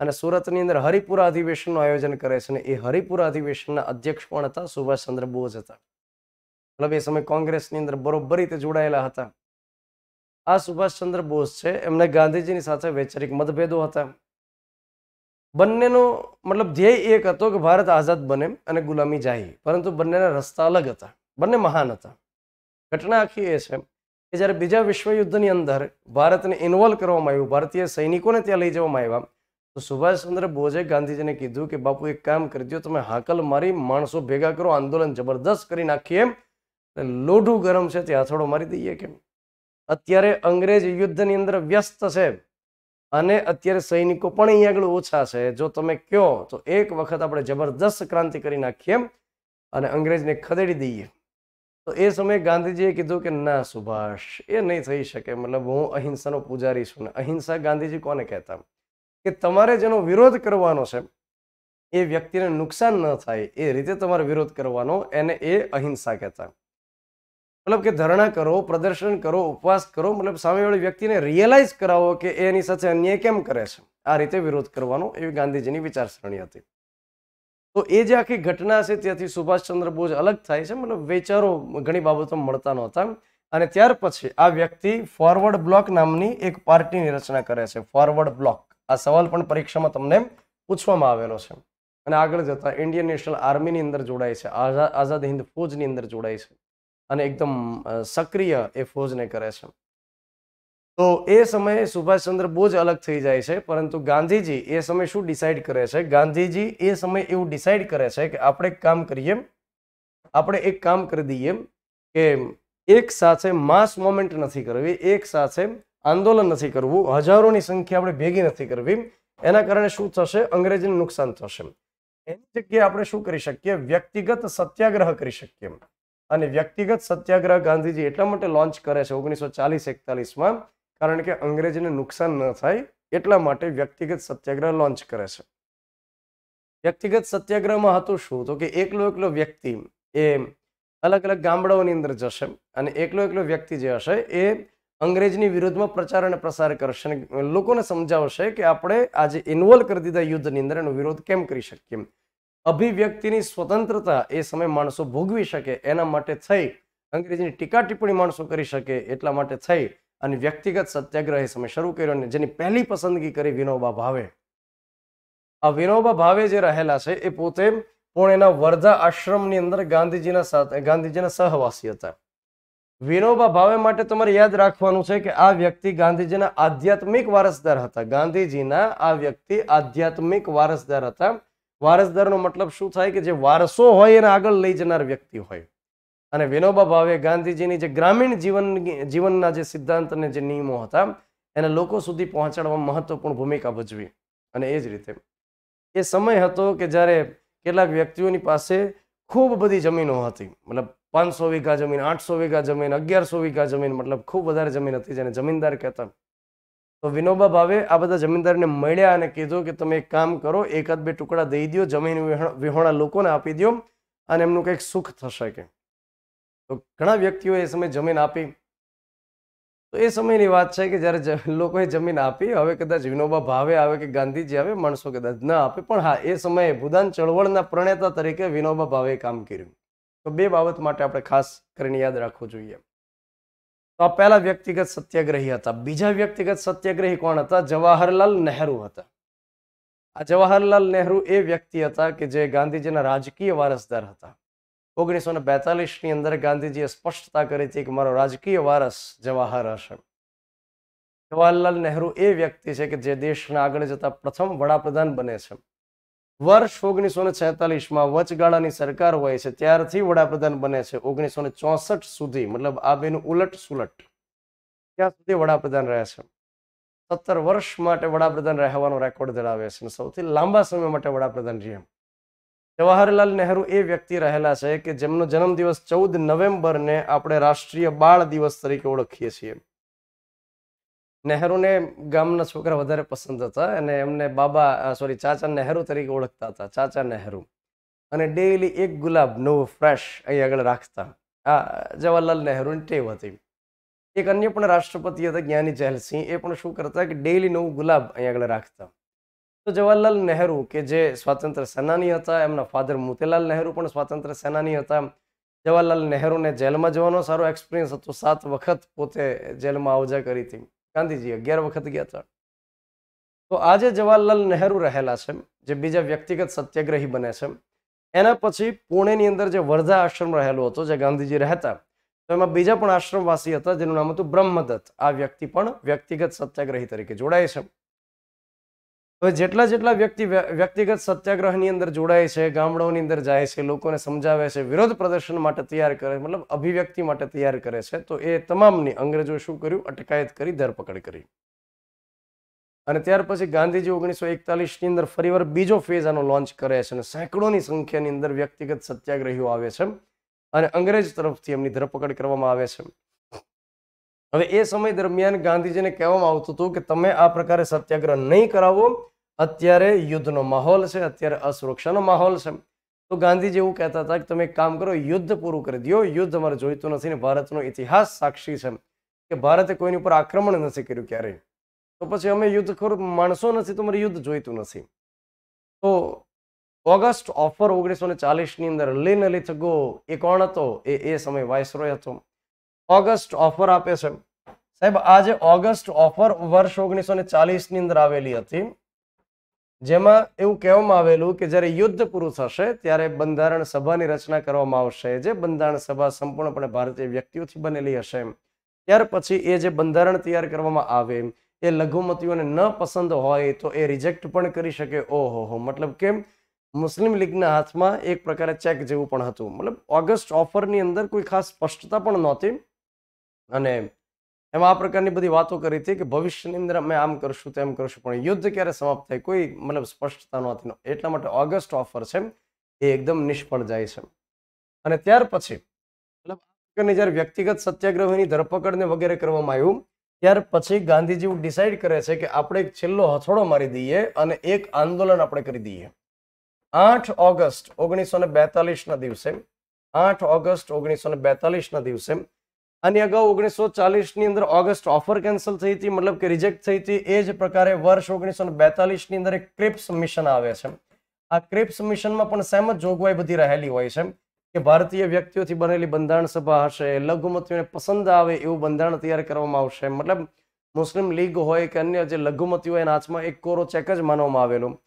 અને સુરતની અંદર હરિપુરા અધિવેશનનું આયોજન કરે છે અને એ હરિપુરા અધિવેશનના અધ્યક્ષ પણ હતા સુભાષચંદ્ર બોઝ હતા મતલબ એ સમય કોંગ્રેસની અંદર બરોબર રીતે જોડાયેલા હતા આ સુભાષચંદ્ર બોઝ છે એમને ગાંધીજીની સાથે વૈચારિક મતભેદો હતા બંનેનો મતલબ ધ્યેય એક હતો કે ભારત આઝાદ બને અને ગુલામી જાય પરંતુ બંનેના રસ્તા અલગ હતા બંને મહાન હતા ઘટના આખી એ છે કે જ્યારે બીજા વિશ્વયુદ્ધની અંદર ભારતને ઇન્વોલ્વ કરવામાં આવ્યું ભારતીય સૈનિકોને ત્યાં લઈ જવામાં આવ્યા તો સુભાષચંદ્ર બોઝે ગાંધીજીને કીધું કે બાપુ એક કામ કરી કરજો તમે હાકલ મારી માણસો ભેગા કરો આંદોલન જબરદસ્ત કરી નાખીએ એમ લોઢું ગરમ છે તે હાથોડો મારી દઈએ કેમ અત્યારે અંગ્રેજ યુદ્ધની અંદર વ્યસ્ત છે અને અત્યારે સૈનિકો પણ અહીંયા આગળ ઓછા છે જો તમે કહો તો એક વખત આપણે જબરદસ્ત ક્રાંતિ કરી નાખીએ એમ અને અંગ્રેજને ખદેડી દઈએ તો એ સમયે ગાંધીજીએ કીધું કે ના સુભાષ એ નહીં થઈ શકે મતલબ હું અહિંસાનો પૂજારી છું ને અહિંસા ગાંધીજી કોને કહેતા કે તમારે જેનો વિરોધ કરવાનો છે એ વ્યક્તિને નુકસાન ન થાય એ રીતે તમારે વિરોધ કરવાનો એને એ અહિંસા કહેતા મતલબ કે ધરણા કરો પ્રદર્શન કરો ઉપવાસ કરો મતલબ સામેવાળી વ્યક્તિને રિયલાઇઝ કરાવો કે એની સાથે અન્યાય કેમ કરે છે આ રીતે વિરોધ કરવાનો એવી ગાંધીજીની વિચારસરણી હતી તો એ જે આખી ઘટના છે ત્યાંથી સુભાષચંદ્ર બોઝ અલગ થાય છે મતલબ વિચારો ઘણી બાબતો મળતા નહોતા અને ત્યાર પછી આ વ્યક્તિ ફોરવર્ડ બ્લોક નામની એક પાર્ટીની રચના કરે છે ફોરવર્ડ બ્લોક આ સવાલ પણ પરીક્ષામાં તમને પૂછવામાં આવેલો છે અને આગળ જતાં ઇન્ડિયન નેશનલ આર્મીની અંદર જોડાય છે આઝાદ આઝાદ હિન્દ ફોજની અંદર જોડાય છે અને એકદમ સક્રિય એ ફોજને કરે છે તો એ સમયે સુભાષચંદ્ર બોઝ અલગ થઈ જાય છે પરંતુ ગાંધીજી એ સમયે શું ડિસાઇડ કરે છે ગાંધીજી એ સમયે એવું ડિસાઇડ કરે છે કે આપણે એક કામ કરીએ આપણે એક કામ કરી દઈએ કે એક સાથે માસ મોમેન્ટ નથી કરવી એક સાથે આંદોલન નથી કરવું હજારોની સંખ્યા આપણે ભેગી નથી કરવી એના કારણે શું થશે અંગ્રેજીને નુકસાન થશે એની જગ્યાએ આપણે શું કરી શકીએ વ્યક્તિગત સત્યાગ્રહ કરી શકીએ અને વ્યક્તિગત સત્યાગ્રહ ગાંધીજી એટલા માટે લોન્ચ કરે છે ઓગણીસો ચાલીસ એકતાલીસમાં કારણ કે અંગ્રેજીને નુકસાન ન થાય એટલા માટે વ્યક્તિગત સત્યાગ્રહ લોન્ચ કરે છે વ્યક્તિગત સત્યાગ્રહમાં હતું શું તો કે એકલો એકલો વ્યક્તિ એ અલગ અલગ ગામડાઓની અંદર જશે અને એકલો એકલો વ્યક્તિ જે હશે એ અંગ્રેજની વિરુદ્ધમાં પ્રચાર અને પ્રસાર કરશે અને લોકોને સમજાવશે કે આપણે આજે ઇન્વોલ્વ કરી દીધા યુદ્ધની અંદર એનો વિરોધ કેમ કરી શકીએ અભિવ્યક્તિની સ્વતંત્રતા એ સમય માણસો ભોગવી શકે એના માટે થઈ અંગ્રેજીની ટીકા ટિપ્પણી માણસો કરી શકે એટલા માટે થઈ અને વ્યક્તિગત સત્યાગ્રહ એ સમય શરૂ કર્યો અને જેની પહેલી પસંદગી કરી વિનોબા ભાવે આ વિનોબા ભાવે જે રહેલા છે એ પોતે પુણેના વર્ધા આશ્રમની અંદર ગાંધીજીના સાથે ગાંધીજીના સહવાસી હતા વિનોબા ભાવે માટે તમારે યાદ રાખવાનું છે કે આ વ્યક્તિ ગાંધીજીના આધ્યાત્મિક વારસદાર હતા ગાંધીજીના આ વ્યક્તિ આધ્યાત્મિક વારસદાર હતા વારસદારનો મતલબ શું થાય કે જે વારસો હોય એને આગળ લઈ જનાર વ્યક્તિ હોય અને વિનોબા ભાવે ગાંધીજીની જે ગ્રામીણ જીવન જીવનના જે સિદ્ધાંત અને જે નિયમો હતા એને લોકો સુધી પહોંચાડવામાં મહત્વપૂર્ણ ભૂમિકા ભજવી અને એ જ રીતે એ સમય હતો કે જ્યારે કેટલાક વ્યક્તિઓની પાસે ખૂબ બધી જમીનો હતી મતલબ પાંચસો વીઘા જમીન આઠસો વીઘા જમીન અગિયારસો વીઘા જમીન મતલબ ખૂબ વધારે જમીન હતી જેને જમીનદાર કહેતા તો વિનોબા ભાવે આ બધા જમીનદારને મળ્યા અને કીધું કે તમે એક કામ કરો એકાદ બે ટુકડા દઈ દો જમીન વિહોણા લોકોને આપી દો અને એમનું કંઈક સુખ થશે કે તો ઘણા વ્યક્તિઓ એ સમયે જમીન આપી તો એ સમયની વાત છે કે જ્યારે લોકોએ જમીન આપી હવે કદાચ વિનોબા ભાવે આવે કે ગાંધીજી આવે માણસો કદાચ ના આપે પણ હા એ સમયે ભૂદાન ચળવળના પ્રણેતા તરીકે વિનોબા ભાવે કામ કર્યું તો બે બાબત માટે આપણે ખાસ કરીને યાદ રાખવું જોઈએ તો આ પહેલા વ્યક્તિગત સત્યાગ્રહી હતા બીજા વ્યક્તિગત સત્યાગ્રહી કોણ હતા જવાહરલાલ નહેરુ હતા આ જવાહરલાલ નહેરુ એ વ્યક્તિ હતા કે જે ગાંધીજીના રાજકીય વારસદાર હતા ઓગણીસો ને બેતાલીસની અંદર ગાંધીજીએ સ્પષ્ટતા કરી હતી કે મારો રાજકીય વારસ જવાહર હશે જવાહરલાલ નહેરુ એ વ્યક્તિ છે કે જે દેશના આગળ જતા પ્રથમ વડાપ્રધાન બને છે વર્ષ ઓગણીસો ને છેતાલીસમાં વચગાળાની સરકાર હોય છે ત્યારથી વડાપ્રધાન બને છે ઓગણીસો ને ચોસઠ સુધી મતલબ આ બેનું ઉલટ સુલટ ત્યાં સુધી વડાપ્રધાન રહ્યા છે સત્તર વર્ષ માટે વડાપ્રધાન રહેવાનો રેકોર્ડ ધરાવે છે સૌથી લાંબા સમય માટે વડાપ્રધાન રહે જવાહરલાલ નહેરુ એ વ્યક્તિ રહેલા છે કે જેમનો જન્મદિવસ ચૌદ નવેમ્બરને આપણે રાષ્ટ્રીય બાળ દિવસ તરીકે ઓળખીએ છીએ નહેરુને ગામના છોકરા વધારે પસંદ હતા અને એમને બાબા સોરી ચાચા નહેરુ તરીકે ઓળખતા હતા ચાચા નહેરુ અને ડેઈલી એક ગુલાબ નવું ફ્રેશ અહીં આગળ રાખતા આ જવાહરલાલ નહેરુની ટેવ હતી એક અન્ય પણ રાષ્ટ્રપતિ હતા જ્ઞાની ચહેલસિંહ એ પણ શું કરતા કે ડેઈલી નવું ગુલાબ અહીં આગળ રાખતા તો જવાહરલાલ નહેરુ કે જે સ્વાતંત્ર્ય સેનાની હતા એમના ફાધર મોતીલાલ નહેરુ પણ સ્વાતંત્ર્ય સેનાની હતા જવાહરલાલ નહેરુને જેલમાં જવાનો સારો એક્સપિરિયન્સ હતો સાત વખત પોતે જેલમાં આવજા કરી હતી ગાંધીજી અગિયાર વખત ગયા હતા તો આજે જવાહરલાલ નહેરુ રહેલા છે જે બીજા વ્યક્તિગત સત્યાગ્રહી બને છે એના પછી પુણેની અંદર જે વર્ધા આશ્રમ રહેલો હતો જે ગાંધીજી રહેતા તો એમાં બીજા પણ આશ્રમવાસી હતા જેનું નામ હતું બ્રહ્મદત્ત આ વ્યક્તિ પણ વ્યક્તિગત સત્યાગ્રહી તરીકે જોડાય છે હવે જેટલા જેટલા વ્યક્તિ વ્યક્તિગત સત્યાગ્રહની અંદર જોડાય છે ગામડાઓની અંદર જાય છે લોકોને સમજાવે છે વિરોધ પ્રદર્શન માટે તૈયાર કરે મતલબ અભિવ્યક્તિ માટે તૈયાર કરે છે તો એ તમામની અંગ્રેજોએ શું કર્યું અટકાયત કરી ધરપકડ કરી અને ત્યાર પછી ગાંધીજી ઓગણીસો એકતાલીસની અંદર ફરીવાર બીજો ફેઝ આનો લોન્ચ કરે છે અને સેંકડોની સંખ્યાની અંદર વ્યક્તિગત સત્યાગ્રહીઓ આવે છે અને અંગ્રેજ તરફથી એમની ધરપકડ કરવામાં આવે છે હવે એ સમય દરમિયાન ગાંધીજીને કહેવામાં આવતું હતું કે તમે આ પ્રકારે સત્યાગ્રહ નહીં કરાવો અત્યારે યુદ્ધનો માહોલ છે અત્યારે અસુરક્ષાનો માહોલ છે તો ગાંધીજી એવું કહેતા હતા કે તમે એક કામ કરો યુદ્ધ પૂરું કરી દો યુદ્ધ અમારે જોઈતું નથી ને ભારતનો ઇતિહાસ સાક્ષી છે કે ભારતે કોઈની ઉપર આક્રમણ નથી કર્યું ક્યારેય તો પછી અમે યુદ્ધ યુદ્ધખોર માણસો નથી તો મારે યુદ્ધ જોઈતું નથી તો ઓગસ્ટ ઓફર ઓગણીસો ને ચાલીસની અંદર લીન અલી થગો એ કોણ હતો એ એ સમય વાઇસરોય હતો ઓગસ્ટ ઓફર આપે છે સાહેબ આ જે ઓગસ્ટ ઓફર વર્ષ ઓગણીસો ને ચાલીસની અંદર આવેલી હતી જેમાં એવું કહેવામાં આવેલું કે જ્યારે યુદ્ધ પૂરું થશે ત્યારે બંધારણ સભાની રચના કરવામાં આવશે જે બંધારણ સભા સંપૂર્ણપણે ભારતીય વ્યક્તિઓથી બનેલી હશે ત્યાર પછી એ જે બંધારણ તૈયાર કરવામાં આવે એ લઘુમતીઓને ન પસંદ હોય તો એ રિજેક્ટ પણ કરી શકે ઓહો મતલબ કે મુસ્લિમ લીગના હાથમાં એક પ્રકારે ચેક જેવું પણ હતું મતલબ ઓગસ્ટ ઓફરની અંદર કોઈ ખાસ સ્પષ્ટતા પણ નહોતી અને એમાં આ પ્રકારની બધી વાતો કરી હતી કે ભવિષ્યની અંદર અમે આમ કરશું તેમ કરશું પણ યુદ્ધ ક્યારે સમાપ્ત થાય કોઈ મતલબ સ્પષ્ટતા નહોતી એટલા માટે ઓગસ્ટ ઓફર છે એ એકદમ નિષ્ફળ જાય છે અને ત્યાર પછી મતલબ જ્યારે વ્યક્તિગત સત્યાગ્રહીની ધરપકડને વગેરે કરવામાં આવ્યું ત્યાર પછી ગાંધીજી ડિસાઈડ કરે છે કે આપણે એક છેલ્લો હથોડો મારી દઈએ અને એક આંદોલન આપણે કરી દઈએ આઠ ઓગસ્ટ ઓગણીસો ને બેતાલીસના દિવસે આઠ ઓગસ્ટ ઓગણીસો ને બેતાલીસના દિવસે અને અગાઉ ઓગણીસો ચાલીસની અંદર ઓગસ્ટ ઓફર કેન્સલ થઈ હતી મતલબ કે રિજેક્ટ થઈ હતી એ જ પ્રકારે વર્ષ ઓગણીસો બેતાલીસની અંદર એક ક્રિપ્સ મિશન આવે છે આ ક્રિપ્સ મિશનમાં પણ સેમ જ જોગવાઈ બધી રહેલી હોય છે કે ભારતીય વ્યક્તિઓથી બનેલી બંધારણ સભા હશે લઘુમતીઓને પસંદ આવે એવું બંધારણ તૈયાર કરવામાં આવશે મતલબ મુસ્લિમ લીગ હોય કે અન્ય જે લઘુમતી હોય એના હાથમાં એક કોરો ચેક જ માનવામાં આવેલું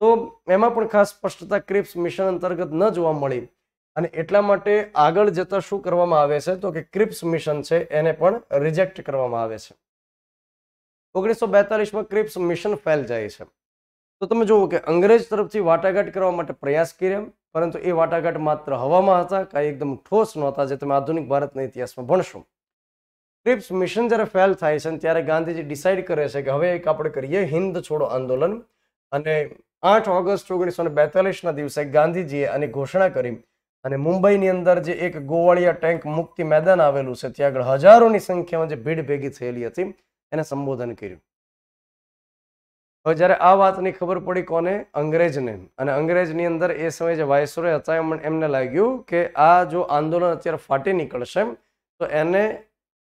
તો એમાં પણ ખાસ સ્પષ્ટતા ક્રિપ્સ મિશન અંતર્ગત ન જોવા મળી અને એટલા માટે આગળ જતા શું કરવામાં આવે છે તો કે ક્રિપ્સ મિશન છે એને પણ રિજેક્ટ કરવામાં આવે છે ઓગણીસો બેતાલીસમાં ક્રિપ્સ મિશન ફેલ જાય છે તો તમે જુઓ કે અંગ્રેજ તરફથી વાટાઘાટ કરવા માટે પ્રયાસ કર્યા પરંતુ એ વાટાઘાટ માત્ર હવામાં હતા કાંઈ એકદમ ઠોસ નહોતા જે તમે આધુનિક ભારતના ઇતિહાસમાં ભણશો ક્રિપ્સ મિશન જ્યારે ફેલ થાય છે ત્યારે ગાંધીજી ડિસાઇડ કરે છે કે હવે એક આપણે કરીએ હિન્દ છોડો આંદોલન અને આઠ ઓગસ્ટ ઓગણીસો ને બેતાલીસના દિવસે ગાંધીજીએ આની ઘોષણા કરી અને મુંબઈની અંદર જે એક ગોવાળિયા ટેન્ક મુક્તિ મેદાન આવેલું છે ત્યાં આગળ હજારોની સંખ્યામાં જે ભીડ ભેગી થયેલી હતી એને સંબોધન કર્યું હવે જ્યારે આ વાતની ખબર પડી કોને અંગ્રેજને અને અંગ્રેજની અંદર એ સમયે જે વાયસરોય હતા એમને લાગ્યું કે આ જો આંદોલન અત્યારે ફાટી નીકળશે તો એને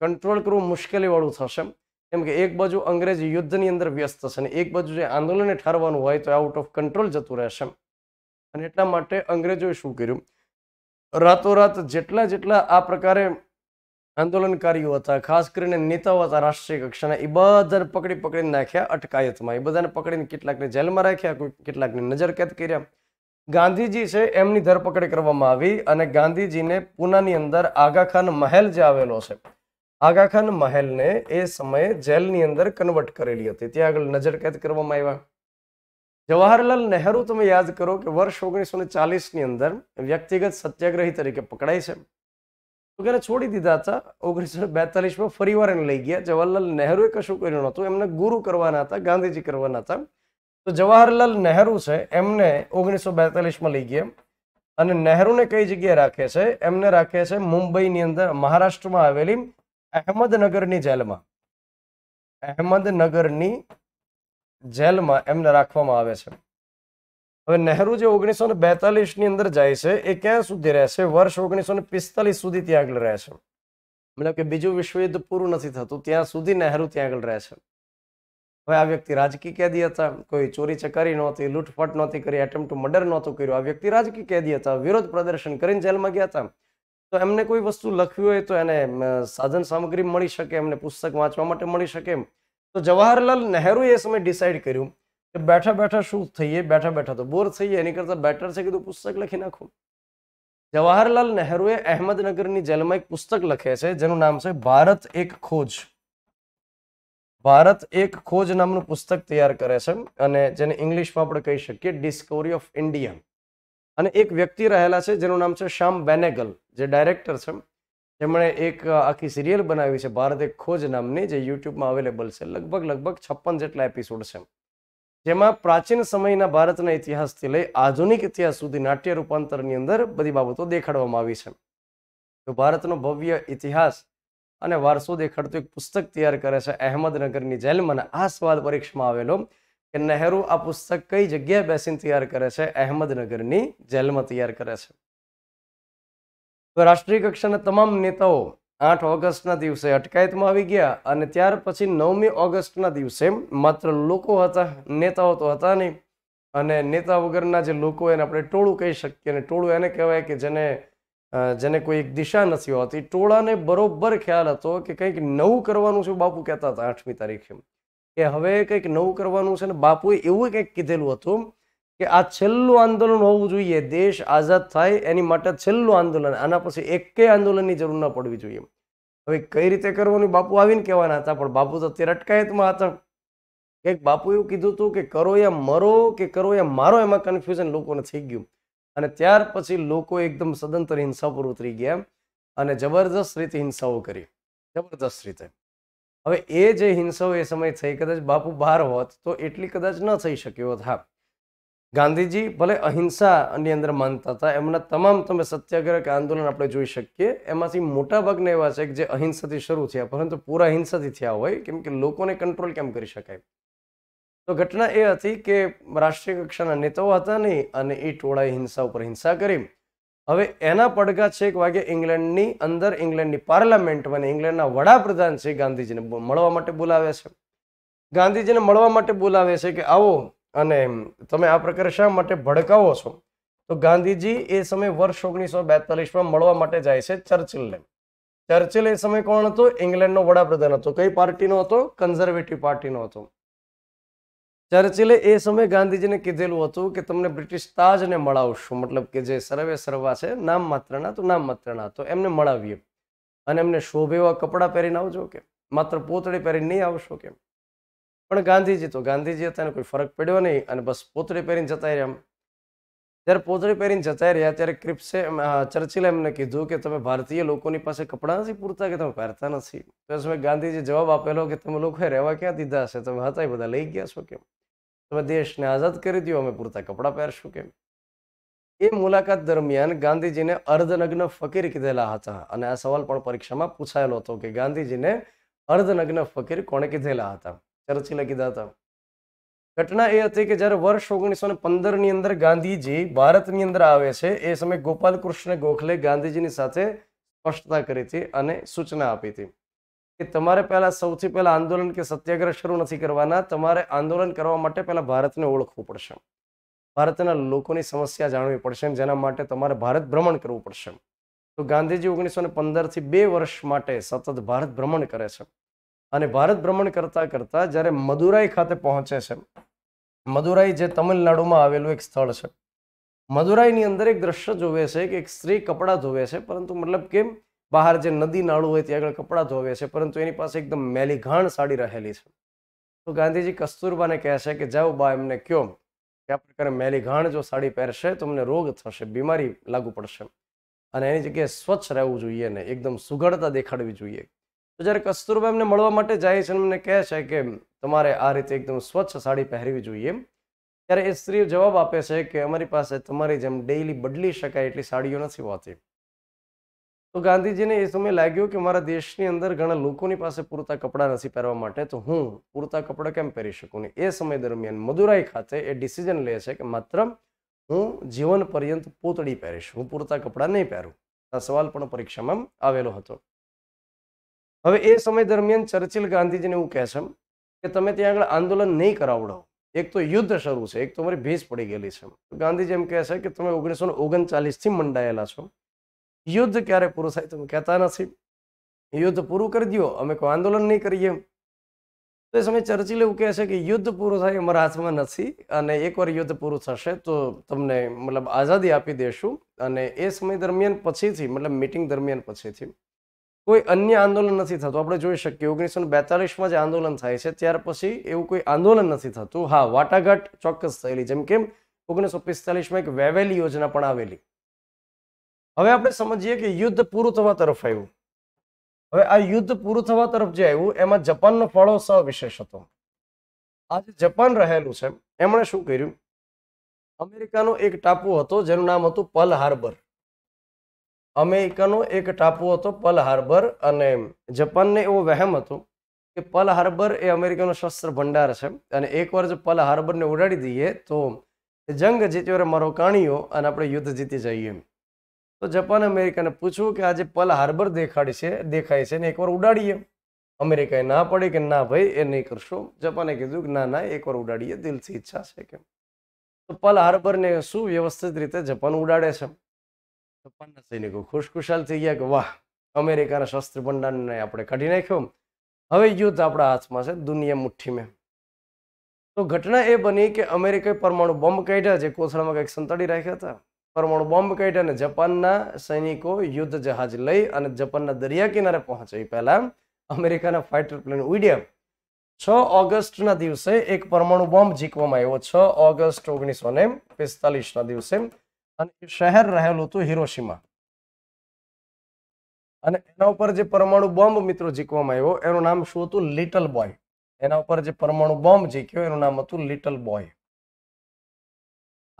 કંટ્રોલ કરવું મુશ્કેલીવાળું થશે કેમ કે એક બાજુ અંગ્રેજ યુદ્ધની અંદર વ્યસ્ત છે અને એક બાજુ જે આંદોલનને ઠારવાનું હોય તો આઉટ ઓફ કંટ્રોલ જતું રહેશે અને એટલા માટે અંગ્રેજોએ શું કર્યું રાતોરાત જેટલા જેટલા આ પ્રકારે આંદોલનકારીઓ હતા ખાસ કરીને નેતાઓ હતા રાષ્ટ્રીય કક્ષાના એ બધાને પકડી પકડીને નાખ્યા અટકાયતમાં એ બધાને પકડીને કેટલાકને જેલમાં રાખ્યા કેટલાકને નજરકેદ કર્યા ગાંધીજી છે એમની ધરપકડ કરવામાં આવી અને ગાંધીજીને પૂનાની અંદર આગાખાન મહેલ જે આવેલો છે આગાખાન મહેલને એ સમયે જેલની અંદર કન્વર્ટ કરેલી હતી ત્યાં આગળ નજરકેદ કરવામાં આવ્યા જવાહરલાલ નહેરુ તમે યાદ કરો કે વર્ષ ઓગણીસો ને ચાલીસની અંદર વ્યક્તિગત સત્યાગ્રહી તરીકે પકડાય છે તો એને છોડી દીધા હતા ઓગણીસો ને બેતાલીસમાં ફરીવાર એને લઈ ગયા જવાહરલાલ નહેરુએ કશું કર્યું નહોતું એમને ગુરુ કરવાના હતા ગાંધીજી કરવાના હતા તો જવાહરલાલ નહેરુ છે એમને ઓગણીસો બેતાલીસમાં લઈ ગયા અને નહેરુને કઈ જગ્યાએ રાખે છે એમને રાખે છે મુંબઈની અંદર મહારાષ્ટ્રમાં આવેલી અહેમદનગરની જેલમાં અહેમદનગરની જેલમાં એમને રાખવામાં આવે છે હવે નહેરુ જે ઓગણીસો ને ની અંદર જાય છે એ ક્યાં સુધી રહેશે વર્ષ ઓગણીસો ને પિસ્તાલીસ સુધી ત્યાં આગળ રહે છે મતલબ કે બીજું વિશ્વયુદ્ધ પૂરું નથી થતું ત્યાં સુધી નહેરુ ત્યાં આગળ રહે છે હવે આ વ્યક્તિ રાજકીય કેદી હતા કોઈ ચોરી ચકારી નહોતી લૂંટફાટ નહોતી કરી એટેમ્પ ટુ મર્ડર નહોતું કર્યું આ વ્યક્તિ રાજકીય કેદી હતા વિરોધ પ્રદર્શન કરીને જેલમાં ગયા હતા તો એમને કોઈ વસ્તુ લખવી હોય તો એને સાધન સામગ્રી મળી શકે એમને પુસ્તક વાંચવા માટે મળી શકે તો જવાહરલાલ નહેરુએ એ સમયે ડિસાઇડ કર્યું કે બેઠા બેઠા શું થઈએ બેઠા બેઠા તો બોર થઈએ એની કરતાં બેટર છે કીધું પુસ્તક લખી નાખું જવાહરલાલ નહેરુએ અહેમદનગરની જેલમાં એક પુસ્તક લખે છે જેનું નામ છે ભારત એક ખોજ ભારત એક ખોજ નામનું પુસ્તક તૈયાર કરે છે અને જેને ઇંગ્લિશમાં આપણે કહી શકીએ ડિસ્કવરી ઓફ ઇન્ડિયા અને એક વ્યક્તિ રહેલા છે જેનું નામ છે શ્યામ બેનેગલ જે ડાયરેક્ટર છે જેમણે એક આખી સિરિયલ બનાવી છે ભારત એક ખોજ નામની જે યુટ્યુબમાં અવેલેબલ છે લગભગ લગભગ છપ્પન જેટલા એપિસોડ છે જેમાં પ્રાચીન સમયના ભારતના ઇતિહાસથી લઈ આધુનિક ઇતિહાસ સુધી નાટ્ય રૂપાંતરની અંદર બધી બાબતો દેખાડવામાં આવી છે તો ભારતનો ભવ્ય ઇતિહાસ અને વારસો દેખાડતું એક પુસ્તક તૈયાર કરે છે અહેમદનગરની જેલમાં આ સ્વાદ પરીક્ષામાં આવેલો કે નહેરુ આ પુસ્તક કઈ જગ્યાએ બેસીને તૈયાર કરે છે અહેમદનગરની જેલમાં તૈયાર કરે છે તો રાષ્ટ્રીય કક્ષાના તમામ નેતાઓ આઠ ઓગસ્ટના દિવસે અટકાયતમાં આવી ગયા અને ત્યાર પછી નવમી ઓગસ્ટના દિવસે માત્ર લોકો હતા નેતાઓ તો હતા નહીં અને નેતા વગરના જે લોકો એને આપણે ટોળું કહી શકીએ અને ટોળું એને કહેવાય કે જેને જેને કોઈ એક દિશા નથી હોતી ટોળાને બરોબર ખ્યાલ હતો કે કંઈક નવું કરવાનું છે બાપુ કહેતા હતા આઠમી તારીખે કે હવે કંઈક નવું કરવાનું છે ને બાપુએ એવું કંઈક કીધેલું હતું કે આ છેલ્લું આંદોલન હોવું જોઈએ દેશ આઝાદ થાય એની માટે છેલ્લું આંદોલન આના પછી એકેય આંદોલનની જરૂર ન પડવી જોઈએ હવે કઈ રીતે કરવાનું બાપુ આવીને કહેવાના હતા પણ બાપુ તો અત્યારે અટકાયતમાં હતા કંઈક બાપુ એવું કીધું હતું કે કરો યા મરો કે કરો યા મારો એમાં કન્ફ્યુઝન લોકોને થઈ ગયું અને ત્યાર પછી લોકો એકદમ સદંતર હિંસા પર ઉતરી ગયા અને જબરદસ્ત રીતે હિંસાઓ કરી જબરદસ્ત રીતે હવે એ જે હિંસાઓ એ સમય થઈ કદાચ બાપુ બહાર હોત તો એટલી કદાચ ન થઈ શક્યો હોત હા ગાંધીજી ભલે અહિંસાની અંદર માનતા હતા એમના તમામ તમે સત્યાગ્રહ કે આંદોલન આપણે જોઈ શકીએ એમાંથી મોટા મોટાભાગના એવા છે કે જે અહિંસાથી શરૂ થયા પરંતુ પૂરા હિંસાથી થયા હોય કેમ કે લોકોને કંટ્રોલ કેમ કરી શકાય તો ઘટના એ હતી કે રાષ્ટ્રીય કક્ષાના નેતાઓ હતા નહીં અને એ ટોળાએ હિંસા ઉપર હિંસા કરી હવે એના પડઘા છેક વાગે ઇંગ્લેન્ડની અંદર ઇંગ્લેન્ડની પાર્લામેન્ટમાં અને ઇંગ્લેન્ડના વડાપ્રધાન છે ગાંધીજીને મળવા માટે બોલાવે છે ગાંધીજીને મળવા માટે બોલાવે છે કે આવો અને તમે આ પ્રકારે શા માટે ભડકાવો છો તો ગાંધીજી એ સમય વર્ષ ઓગણીસો બેતાલીસમાં મળવા માટે જાય છે ચર્ચિલને ચર્ચિલ એ સમયે કોણ હતો ઇંગ્લેન્ડનો વડાપ્રધાન હતો કઈ પાર્ટીનો હતો કન્ઝર્વેટિવ પાર્ટીનો હતો ચર્ચિલે એ સમયે ગાંધીજીને કીધેલું હતું કે તમને બ્રિટિશ તાજને મળાવશું મતલબ કે જે સર્વે સર્વા છે નામ માત્રના તો નામ માત્રના તો એમને મળાવીએ અને એમને શોભેવા કપડાં પહેરીને આવજો કે માત્ર પોતળી પહેરીને નહીં આવશો કેમ પણ ગાંધીજી તો ગાંધીજી હતા એને કોઈ ફરક પડ્યો નહીં અને બસ પોતળી પહેરીને જતા રહ્યા ત્યારે પોતળી પહેરીને જતા રહ્યા ત્યારે ક્રિપ્સે ચર્ચિલે એમને કીધું કે તમે ભારતીય લોકોની પાસે કપડાં નથી પૂરતા કે તમે પહેરતા નથી તો સમય ગાંધીજી જવાબ આપેલો કે તમે લોકોએ રહેવા ક્યાં દીધા હશે તમે હતા એ બધા લઈ ગયા છો કેમ તમે દેશને આઝાદ કરી દો અમે પૂરતા કપડાં પહેરશું કેમ એ મુલાકાત દરમિયાન ગાંધીજીને અર્ધનગ્ન ફકીર કીધેલા હતા અને આ સવાલ પણ પરીક્ષામાં પૂછાયેલો હતો કે ગાંધીજીને અર્ધનગ્ન ફકીર કોણે કીધેલા હતા ચર્ચિલે કીધા હતા ઘટના એ હતી કે જ્યારે વર્ષ ઓગણીસો ને ની અંદર ગાંધીજી ભારતની અંદર આવે છે એ સમયે ગોપાલ કૃષ્ણ ગોખલે ગાંધીજીની સાથે સ્પષ્ટતા કરી હતી અને સૂચના આપી હતી કે તમારે પહેલા સૌથી પહેલા આંદોલન કે સત્યાગ્રહ શરૂ નથી કરવાના તમારે આંદોલન કરવા માટે પહેલા ભારતને ઓળખવું પડશે ભારતના લોકોની સમસ્યા જાણવી પડશે જેના માટે તમારે ભારત ભ્રમણ કરવું પડશે તો ગાંધીજી ઓગણીસો ને પંદર થી બે વર્ષ માટે સતત ભારત ભ્રમણ કરે છે અને ભારત ભ્રમણ કરતાં કરતાં જ્યારે મદુરાઈ ખાતે પહોંચે છે મદુરાઈ જે તમિલનાડુમાં આવેલું એક સ્થળ છે મદુરાઈની અંદર એક દ્રશ્ય જોવે છે કે એક સ્ત્રી કપડાં ધોવે છે પરંતુ મતલબ કે બહાર જે નદી નાળું હોય ત્યાં આગળ કપડાં ધોવે છે પરંતુ એની પાસે એકદમ મેલીઘાણ સાડી રહેલી છે તો ગાંધીજી કસ્તુરબાને કહે છે કે જાઓ બા એમને કયો કે આ પ્રકારે મેલીઘાણ જો સાડી પહેરશે તો અમને રોગ થશે બીમારી લાગુ પડશે અને એની જગ્યાએ સ્વચ્છ રહેવું જોઈએ ને એકદમ સુઘડતા દેખાડવી જોઈએ તો જ્યારે કસ્તુરબા એમને મળવા માટે જાય છે એમને કહે છે કે તમારે આ રીતે એકદમ સ્વચ્છ સાડી પહેરવી જોઈએ ત્યારે એ સ્ત્રીઓ જવાબ આપે છે કે અમારી પાસે તમારી જેમ ડેઇલી બદલી શકાય એટલી સાડીઓ નથી હોતી તો ગાંધીજીને એ સમયે લાગ્યું કે મારા દેશની અંદર ઘણા લોકોની પાસે પૂરતા કપડાં નથી પહેરવા માટે તો હું પૂરતા કપડાં કેમ પહેરી શકું ને એ સમય દરમિયાન મદુરાઈ ખાતે એ ડિસિઝન લે છે કે માત્ર હું જીવન પર્યંત પૂતળી પહેરીશ હું પૂરતા કપડાં નહીં પહેરું આ સવાલ પણ પરીક્ષામાં આવેલો હતો હવે એ સમય દરમિયાન ચર્ચિલ ગાંધીજીને એવું કહેશે કે તમે ત્યાં આગળ આંદોલન નહીં કરાવડો એક તો યુદ્ધ શરૂ છે એક તો મારી ભેસ પડી ગયેલી છે ગાંધીજી એમ કહે છે કે તમે ઓગણીસો ને ઓગણચાલીસથી મંડાયેલા છો યુદ્ધ ક્યારે પૂરું થાય તમે કહેતા નથી યુદ્ધ પૂરું કરી દો અમે કોઈ આંદોલન નહીં કરીએ તો એ સમયે ચર્ચિલ એવું કહે છે કે યુદ્ધ પૂરું થાય અમારા હાથમાં નથી અને એકવાર યુદ્ધ પૂરું થશે તો તમને મતલબ આઝાદી આપી દેશું અને એ સમય દરમિયાન પછીથી મતલબ મિટિંગ દરમિયાન પછીથી કોઈ અન્ય આંદોલન નથી થતું આપણે જોઈ શકીએ ઓગણીસો બેતાલીસમાં જે આંદોલન થાય છે ત્યાર પછી એવું કોઈ આંદોલન નથી થતું હા વાટાઘાટ ચોક્કસ થયેલી જેમ કે ઓગણીસો પિસ્તાલીસમાં એક વેવેલી યોજના પણ આવેલી હવે આપણે સમજીએ કે યુદ્ધ પૂરું થવા તરફ આવ્યું હવે આ યુદ્ધ પૂરું થવા તરફ જે આવ્યું એમાં જપાનનો ફળો ફાળો વિશેષ હતો આ જે જપાન રહેલું છે એમણે શું કર્યું અમેરિકાનો એક ટાપુ હતો જેનું નામ હતું પલ હાર્બર અમેરિકાનો એક ટાપુ હતો પલ હાર્બર અને જપાનને એવો વહેમ હતો કે પલ હાર્બર એ અમેરિકાનો શસ્ત્ર ભંડાર છે અને એકવાર જો પલ હાર્બરને ઉડાડી દઈએ તો જંગ જીત્યો રે મારો કાણીઓ અને આપણે યુદ્ધ જીતી જઈએ તો જપાન અમેરિકાને પૂછવું કે આજે પલ હાર્બર દેખાડી છે દેખાય છે ને એકવાર ઉડાડીએ અમેરિકાએ ના પડે કે ના ભાઈ એ નહીં કરશો જપાને કીધું કે ના ના એકવાર ઉડાડીએ દિલથી ઈચ્છા છે કે તો પલ હાર્બરને સુવ્યવસ્થિત રીતે જપાન ઉડાડે છે છપ્પનના સૈનિકો ખુશખુશાલ થઈ ગયા કે વાહ અમેરિકાના શસ્ત્ર ભંડારને આપણે કાઢી નાખ્યો હવે યુદ્ધ આપણા હાથમાં છે દુનિયા મુઠ્ઠીમાં તો ઘટના એ બની કે અમેરિકાએ પરમાણુ બોમ્બ કાઢ્યા જે કોથળામાં કંઈક સંતાડી રાખ્યા હતા પરમાણુ બોમ્બ કાઢ્યા અને જપાનના સૈનિકો યુદ્ધ જહાજ લઈ અને જપાનના દરિયા કિનારે પહોંચે પહેલા અમેરિકાના ફાઇટર પ્લેન ઉડ્યા છ ઓગસ્ટના દિવસે એક પરમાણુ બોમ્બ જીકવામાં આવ્યો છ ઓગસ્ટ ઓગણીસો ને પિસ્તાલીસના દિવસે અને શહેર રહેલું હતું હિરોશીમાં અને એના ઉપર જે પરમાણુ બોમ્બ મિત્રો જીકવામાં આવ્યો એનું નામ શું હતું લિટલ બોય એના ઉપર જે પરમાણુ બોમ્બ જીક્યો એનું નામ હતું લિટલ બોય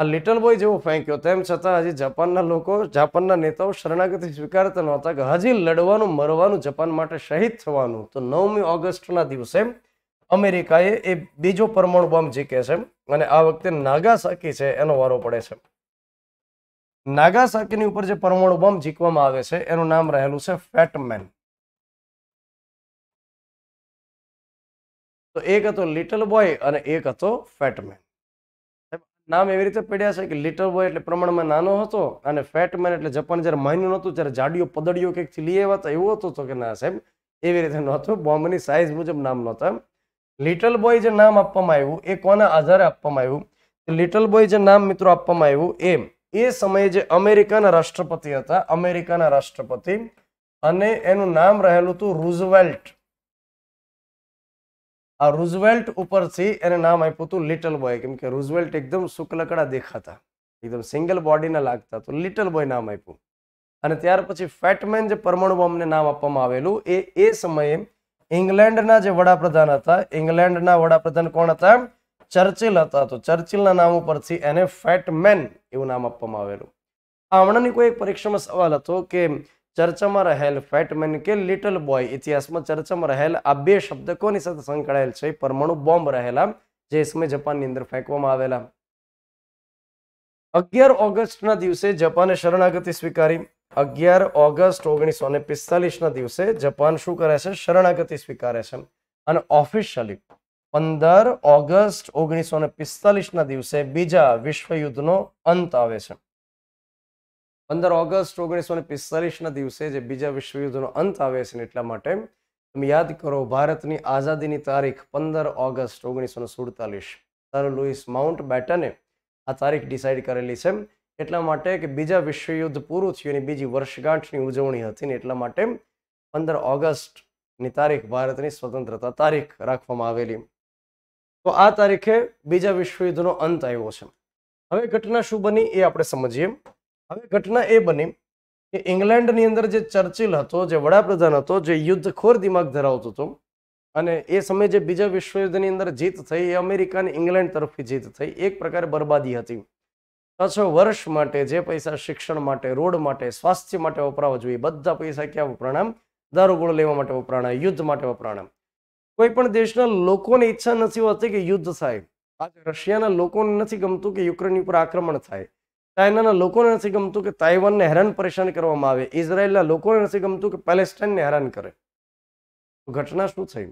આ લિટલ બોય જેવો ફેંક્યો તેમ છતાં હજી જાપાનના લોકો જાપાનના નેતાઓ શરણાગતિ સ્વીકારતા નહોતા કે હજી લડવાનું મરવાનું જાપાન માટે શહીદ થવાનું તો નવમી ઓગસ્ટના દિવસે અમેરિકાએ એ બીજો પરમાણુ બોમ્બ જીકે છે અને આ વખતે નાગાસાકી છે એનો વારો પડે છે નાગાસાકીની ઉપર જે પરમાણુ બોમ્બ જીકવામાં આવે છે એનું નામ રહેલું છે ફેટમેન તો એક હતો લિટલ બોય અને એક હતો ફેટમેન નામ એવી રીતે પડ્યા છે કે લિટલ બોય એટલે પ્રમાણમાં નાનો હતો અને ફેટમેન એટલે જપાન જ્યારે માન્યું નહોતું ત્યારે જાડીઓ પદડીઓ કંઈક લઈ આવ્યા હતા એવું હતું તો કે ના સાહેબ એવી રીતે નહોતું બોમ્બની સાઇઝ મુજબ નામ નહોતા લિટલ બોય જે નામ આપવામાં આવ્યું એ કોના આધારે આપવામાં આવ્યું લિટલ બોય જે નામ મિત્રો આપવામાં આવ્યું એમ એ સમયે જે અમેરિકાના રાષ્ટ્રપતિ હતા અમેરિકાના રાષ્ટ્રપતિ અને એનું નામ રહેલું હતું રૂઝવેલ્ટ આ રૂઝવેલ્ટ ઉપરથી એને નામ આપ્યું હતું લિટલ બોય કેમ કે રૂઝવેલ્ટ એકદમ શુક્લકડા દેખાતા એકદમ સિંગલ બોડીને લાગતા તો લિટલ બોય નામ આપ્યું અને ત્યાર પછી ફેટમેન જે પરમાણુ બોમ્બને નામ આપવામાં આવેલું એ એ સમયે ઇંગ્લેન્ડના જે વડાપ્રધાન હતા ઇંગ્લેન્ડના વડાપ્રધાન કોણ હતા ચર્ચિલ હતા તો ચર્ચિલના નામ ઉપરથી એને ફેટમેન એવું નામ આપવામાં આવેલું હમણાંની કોઈ એક પરીક્ષામાં સવાલ હતો કે ચર્ચામાં રહેલ ફેટમેન કે લિટલ બોય ઇતિહાસમાં ચર્ચામાં રહેલ આ બે શબ્દ કોની સાથે સંકળાયેલ છે પરમાણુ બોમ્બ રહેલા જે સમય જપાનની અંદર ફેંકવામાં આવેલા અગિયાર ઓગસ્ટના દિવસે જપાને શરણાગતિ સ્વીકારી અગિયાર ઓગસ્ટ ઓગણીસો ને પિસ્તાલીસના દિવસે જપાન શું કરે છે શરણાગતિ સ્વીકારે છે અને ઓફિશિયલી પંદર ઓગસ્ટ ઓગણીસો ને પિસ્તાલીસના દિવસે બીજા વિશ્વયુદ્ધનો અંત આવે છે પંદર ઓગસ્ટ ઓગણીસો ને પિસ્તાલીસના દિવસે જે બીજા વિશ્વયુદ્ધનો અંત આવે છે એટલા માટે તમે યાદ કરો ભારતની આઝાદીની તારીખ પંદર ઓગસ્ટ ઓગણીસો ને સુડતાલીસ સર લુઈસ માઉન્ટ બેટને આ તારીખ ડિસાઇડ કરેલી છે એટલા માટે કે બીજા વિશ્વયુદ્ધ પૂરું થયું અને બીજી વર્ષગાંઠની ઉજવણી હતી ને એટલા માટે પંદર ઓગસ્ટની તારીખ ભારતની સ્વતંત્રતા તારીખ રાખવામાં આવેલી તો આ તારીખે બીજા વિશ્વયુદ્ધનો અંત આવ્યો છે હવે ઘટના શું બની એ આપણે સમજીએ હવે ઘટના એ બની કે ઇંગ્લેન્ડની અંદર જે ચર્ચિલ હતો જે વડાપ્રધાન હતો જે યુદ્ધખોર દિમાગ ધરાવતો હતો અને એ સમયે જે બીજા વિશ્વયુદ્ધની અંદર જીત થઈ એ અમેરિકા અને ઇંગ્લેન્ડ તરફથી જીત થઈ એક પ્રકારે બરબાદી હતી છ વર્ષ માટે જે પૈસા શિક્ષણ માટે રોડ માટે સ્વાસ્થ્ય માટે વપરાવા જોઈએ બધા પૈસા ક્યાં વપરાણા દારૂગોળ લેવા માટે વપરાણા યુદ્ધ માટે વપરાણા કોઈ પણ દેશના લોકોને ઈચ્છા નથી હોતી કે યુદ્ધ થાય આજ રશિયાના લોકોને નથી ગમતું કે યુક્રેન ઉપર આક્રમણ થાય ચાઇનાના લોકોને નથી ગમતું કે તાઇવાનને હેરાન પરેશાન કરવામાં આવે ઇઝરાયલના લોકોને નથી ગમતું કે પેલેસ્ટાઇનને હેરાન કરે ઘટના શું થઈ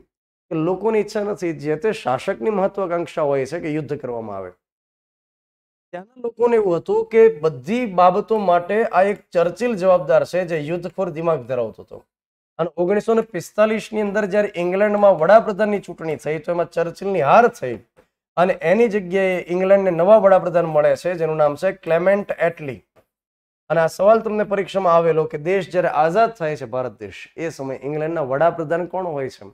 કે લોકોની ઈચ્છા નથી જે તે શાસકની મહત્વાકાંક્ષા હોય છે કે યુદ્ધ કરવામાં આવે ત્યાંના લોકોને એવું હતું કે બધી બાબતો માટે આ એક ચર્ચિલ જવાબદાર છે જે યુદ્ધ યુદ્ધખોર દિમાગ ધરાવતો હતો અને ઓગણીસો ને પિસ્તાલીસની અંદર જ્યારે ઇંગ્લેન્ડમાં વડાપ્રધાનની ચૂંટણી થઈ તો એમાં ચર્ચિલની હાર થઈ અને એની જગ્યાએ ઇંગ્લેન્ડને નવા વડાપ્રધાન મળે છે જેનું નામ છે ક્લેમેન્ટ એટલી અને આ સવાલ તમને પરીક્ષામાં આવેલો કે દેશ જ્યારે આઝાદ થાય છે ભારત દેશ એ સમયે ઇંગ્લેન્ડના વડાપ્રધાન કોણ હોય છે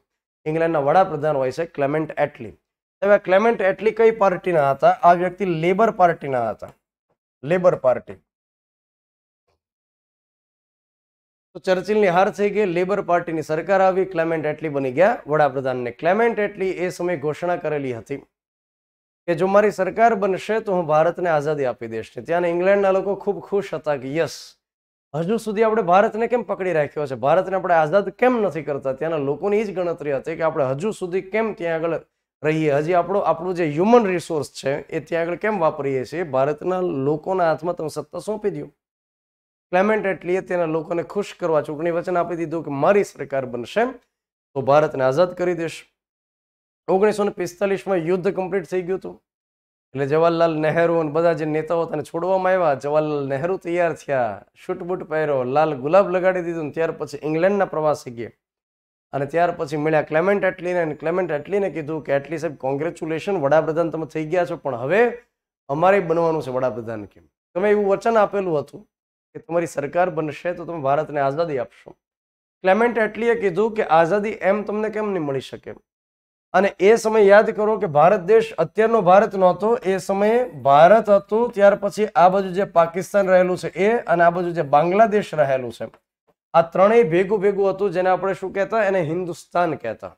ઇંગ્લેન્ડના વડાપ્રધાન હોય છે ક્લેમેન્ટ એટલી હવે ક્લેમેન્ટ એટલી કઈ પાર્ટીના હતા આ વ્યક્તિ લેબર પાર્ટીના હતા લેબર પાર્ટી તો ચર્ચિલની હાર થઈ ગઈ લેબર પાર્ટીની સરકાર આવી ક્લેમેન્ટ એટલી બની ગયા વડાપ્રધાનને ક્લેમેન્ટ એટલી એ સમયે ઘોષણા કરેલી હતી કે જો મારી સરકાર બનશે તો હું ભારતને આઝાદી આપી દઈશ ત્યાં ઇંગ્લેન્ડના લોકો ખૂબ ખુશ હતા કે યસ હજુ સુધી આપણે ભારતને કેમ પકડી રાખ્યો છે ભારતને આપણે આઝાદ કેમ નથી કરતા ત્યાંના લોકોની જ ગણતરી હતી કે આપણે હજુ સુધી કેમ ત્યાં આગળ રહીએ હજી આપણો આપણું જે હ્યુમન રિસોર્સ છે એ ત્યાં આગળ કેમ વાપરીએ છીએ ભારતના લોકોના હાથમાં તમે સત્તા સોંપી દો ક્લેમેન્ટ એટલી તેના લોકોને ખુશ કરવા ચૂંટણી વચન આપી દીધું કે મારી સરકાર બનશે તો ભારતને આઝાદ કરી દેશ ઓગણીસો ને પિસ્તાલીસમાં યુદ્ધ કમ્પ્લીટ થઈ ગયું હતું એટલે જવાહરલાલ નહેરુ અને બધા જે નેતાઓ તને છોડવામાં આવ્યા જવાહરલાલ નહેરુ તૈયાર થયા શૂટબૂટ પહેર્યો લાલ ગુલાબ લગાડી દીધું ત્યાર પછી ઇંગ્લેન્ડના પ્રવાસે ગયા અને ત્યાર પછી મળ્યા ક્લેમેન્ટ એટલીને અને ક્લેમેન્ટ એટલીને કીધું કે એટલી સાહેબ કોંગ્રેચ્યુલેશન વડાપ્રધાન તમે થઈ ગયા છો પણ હવે અમારે બનવાનું છે વડાપ્રધાન કેમ તમે એવું વચન આપેલું હતું કે તમારી સરકાર બનશે તો તમે ભારતને આઝાદી આપશો ક્લેમેન્ટ એટલીએ કીધું કે આઝાદી એમ તમને કેમ નહીં મળી શકે અને એ સમય યાદ કરો કે ભારત દેશ અત્યારનો ભારત નહોતો એ સમયે ભારત હતું ત્યાર પછી આ બાજુ જે પાકિસ્તાન રહેલું છે એ અને આ બાજુ જે બાંગ્લાદેશ રહેલું છે આ ત્રણેય ભેગું ભેગું હતું જેને આપણે શું કહેતા એને હિન્દુસ્તાન કહેતા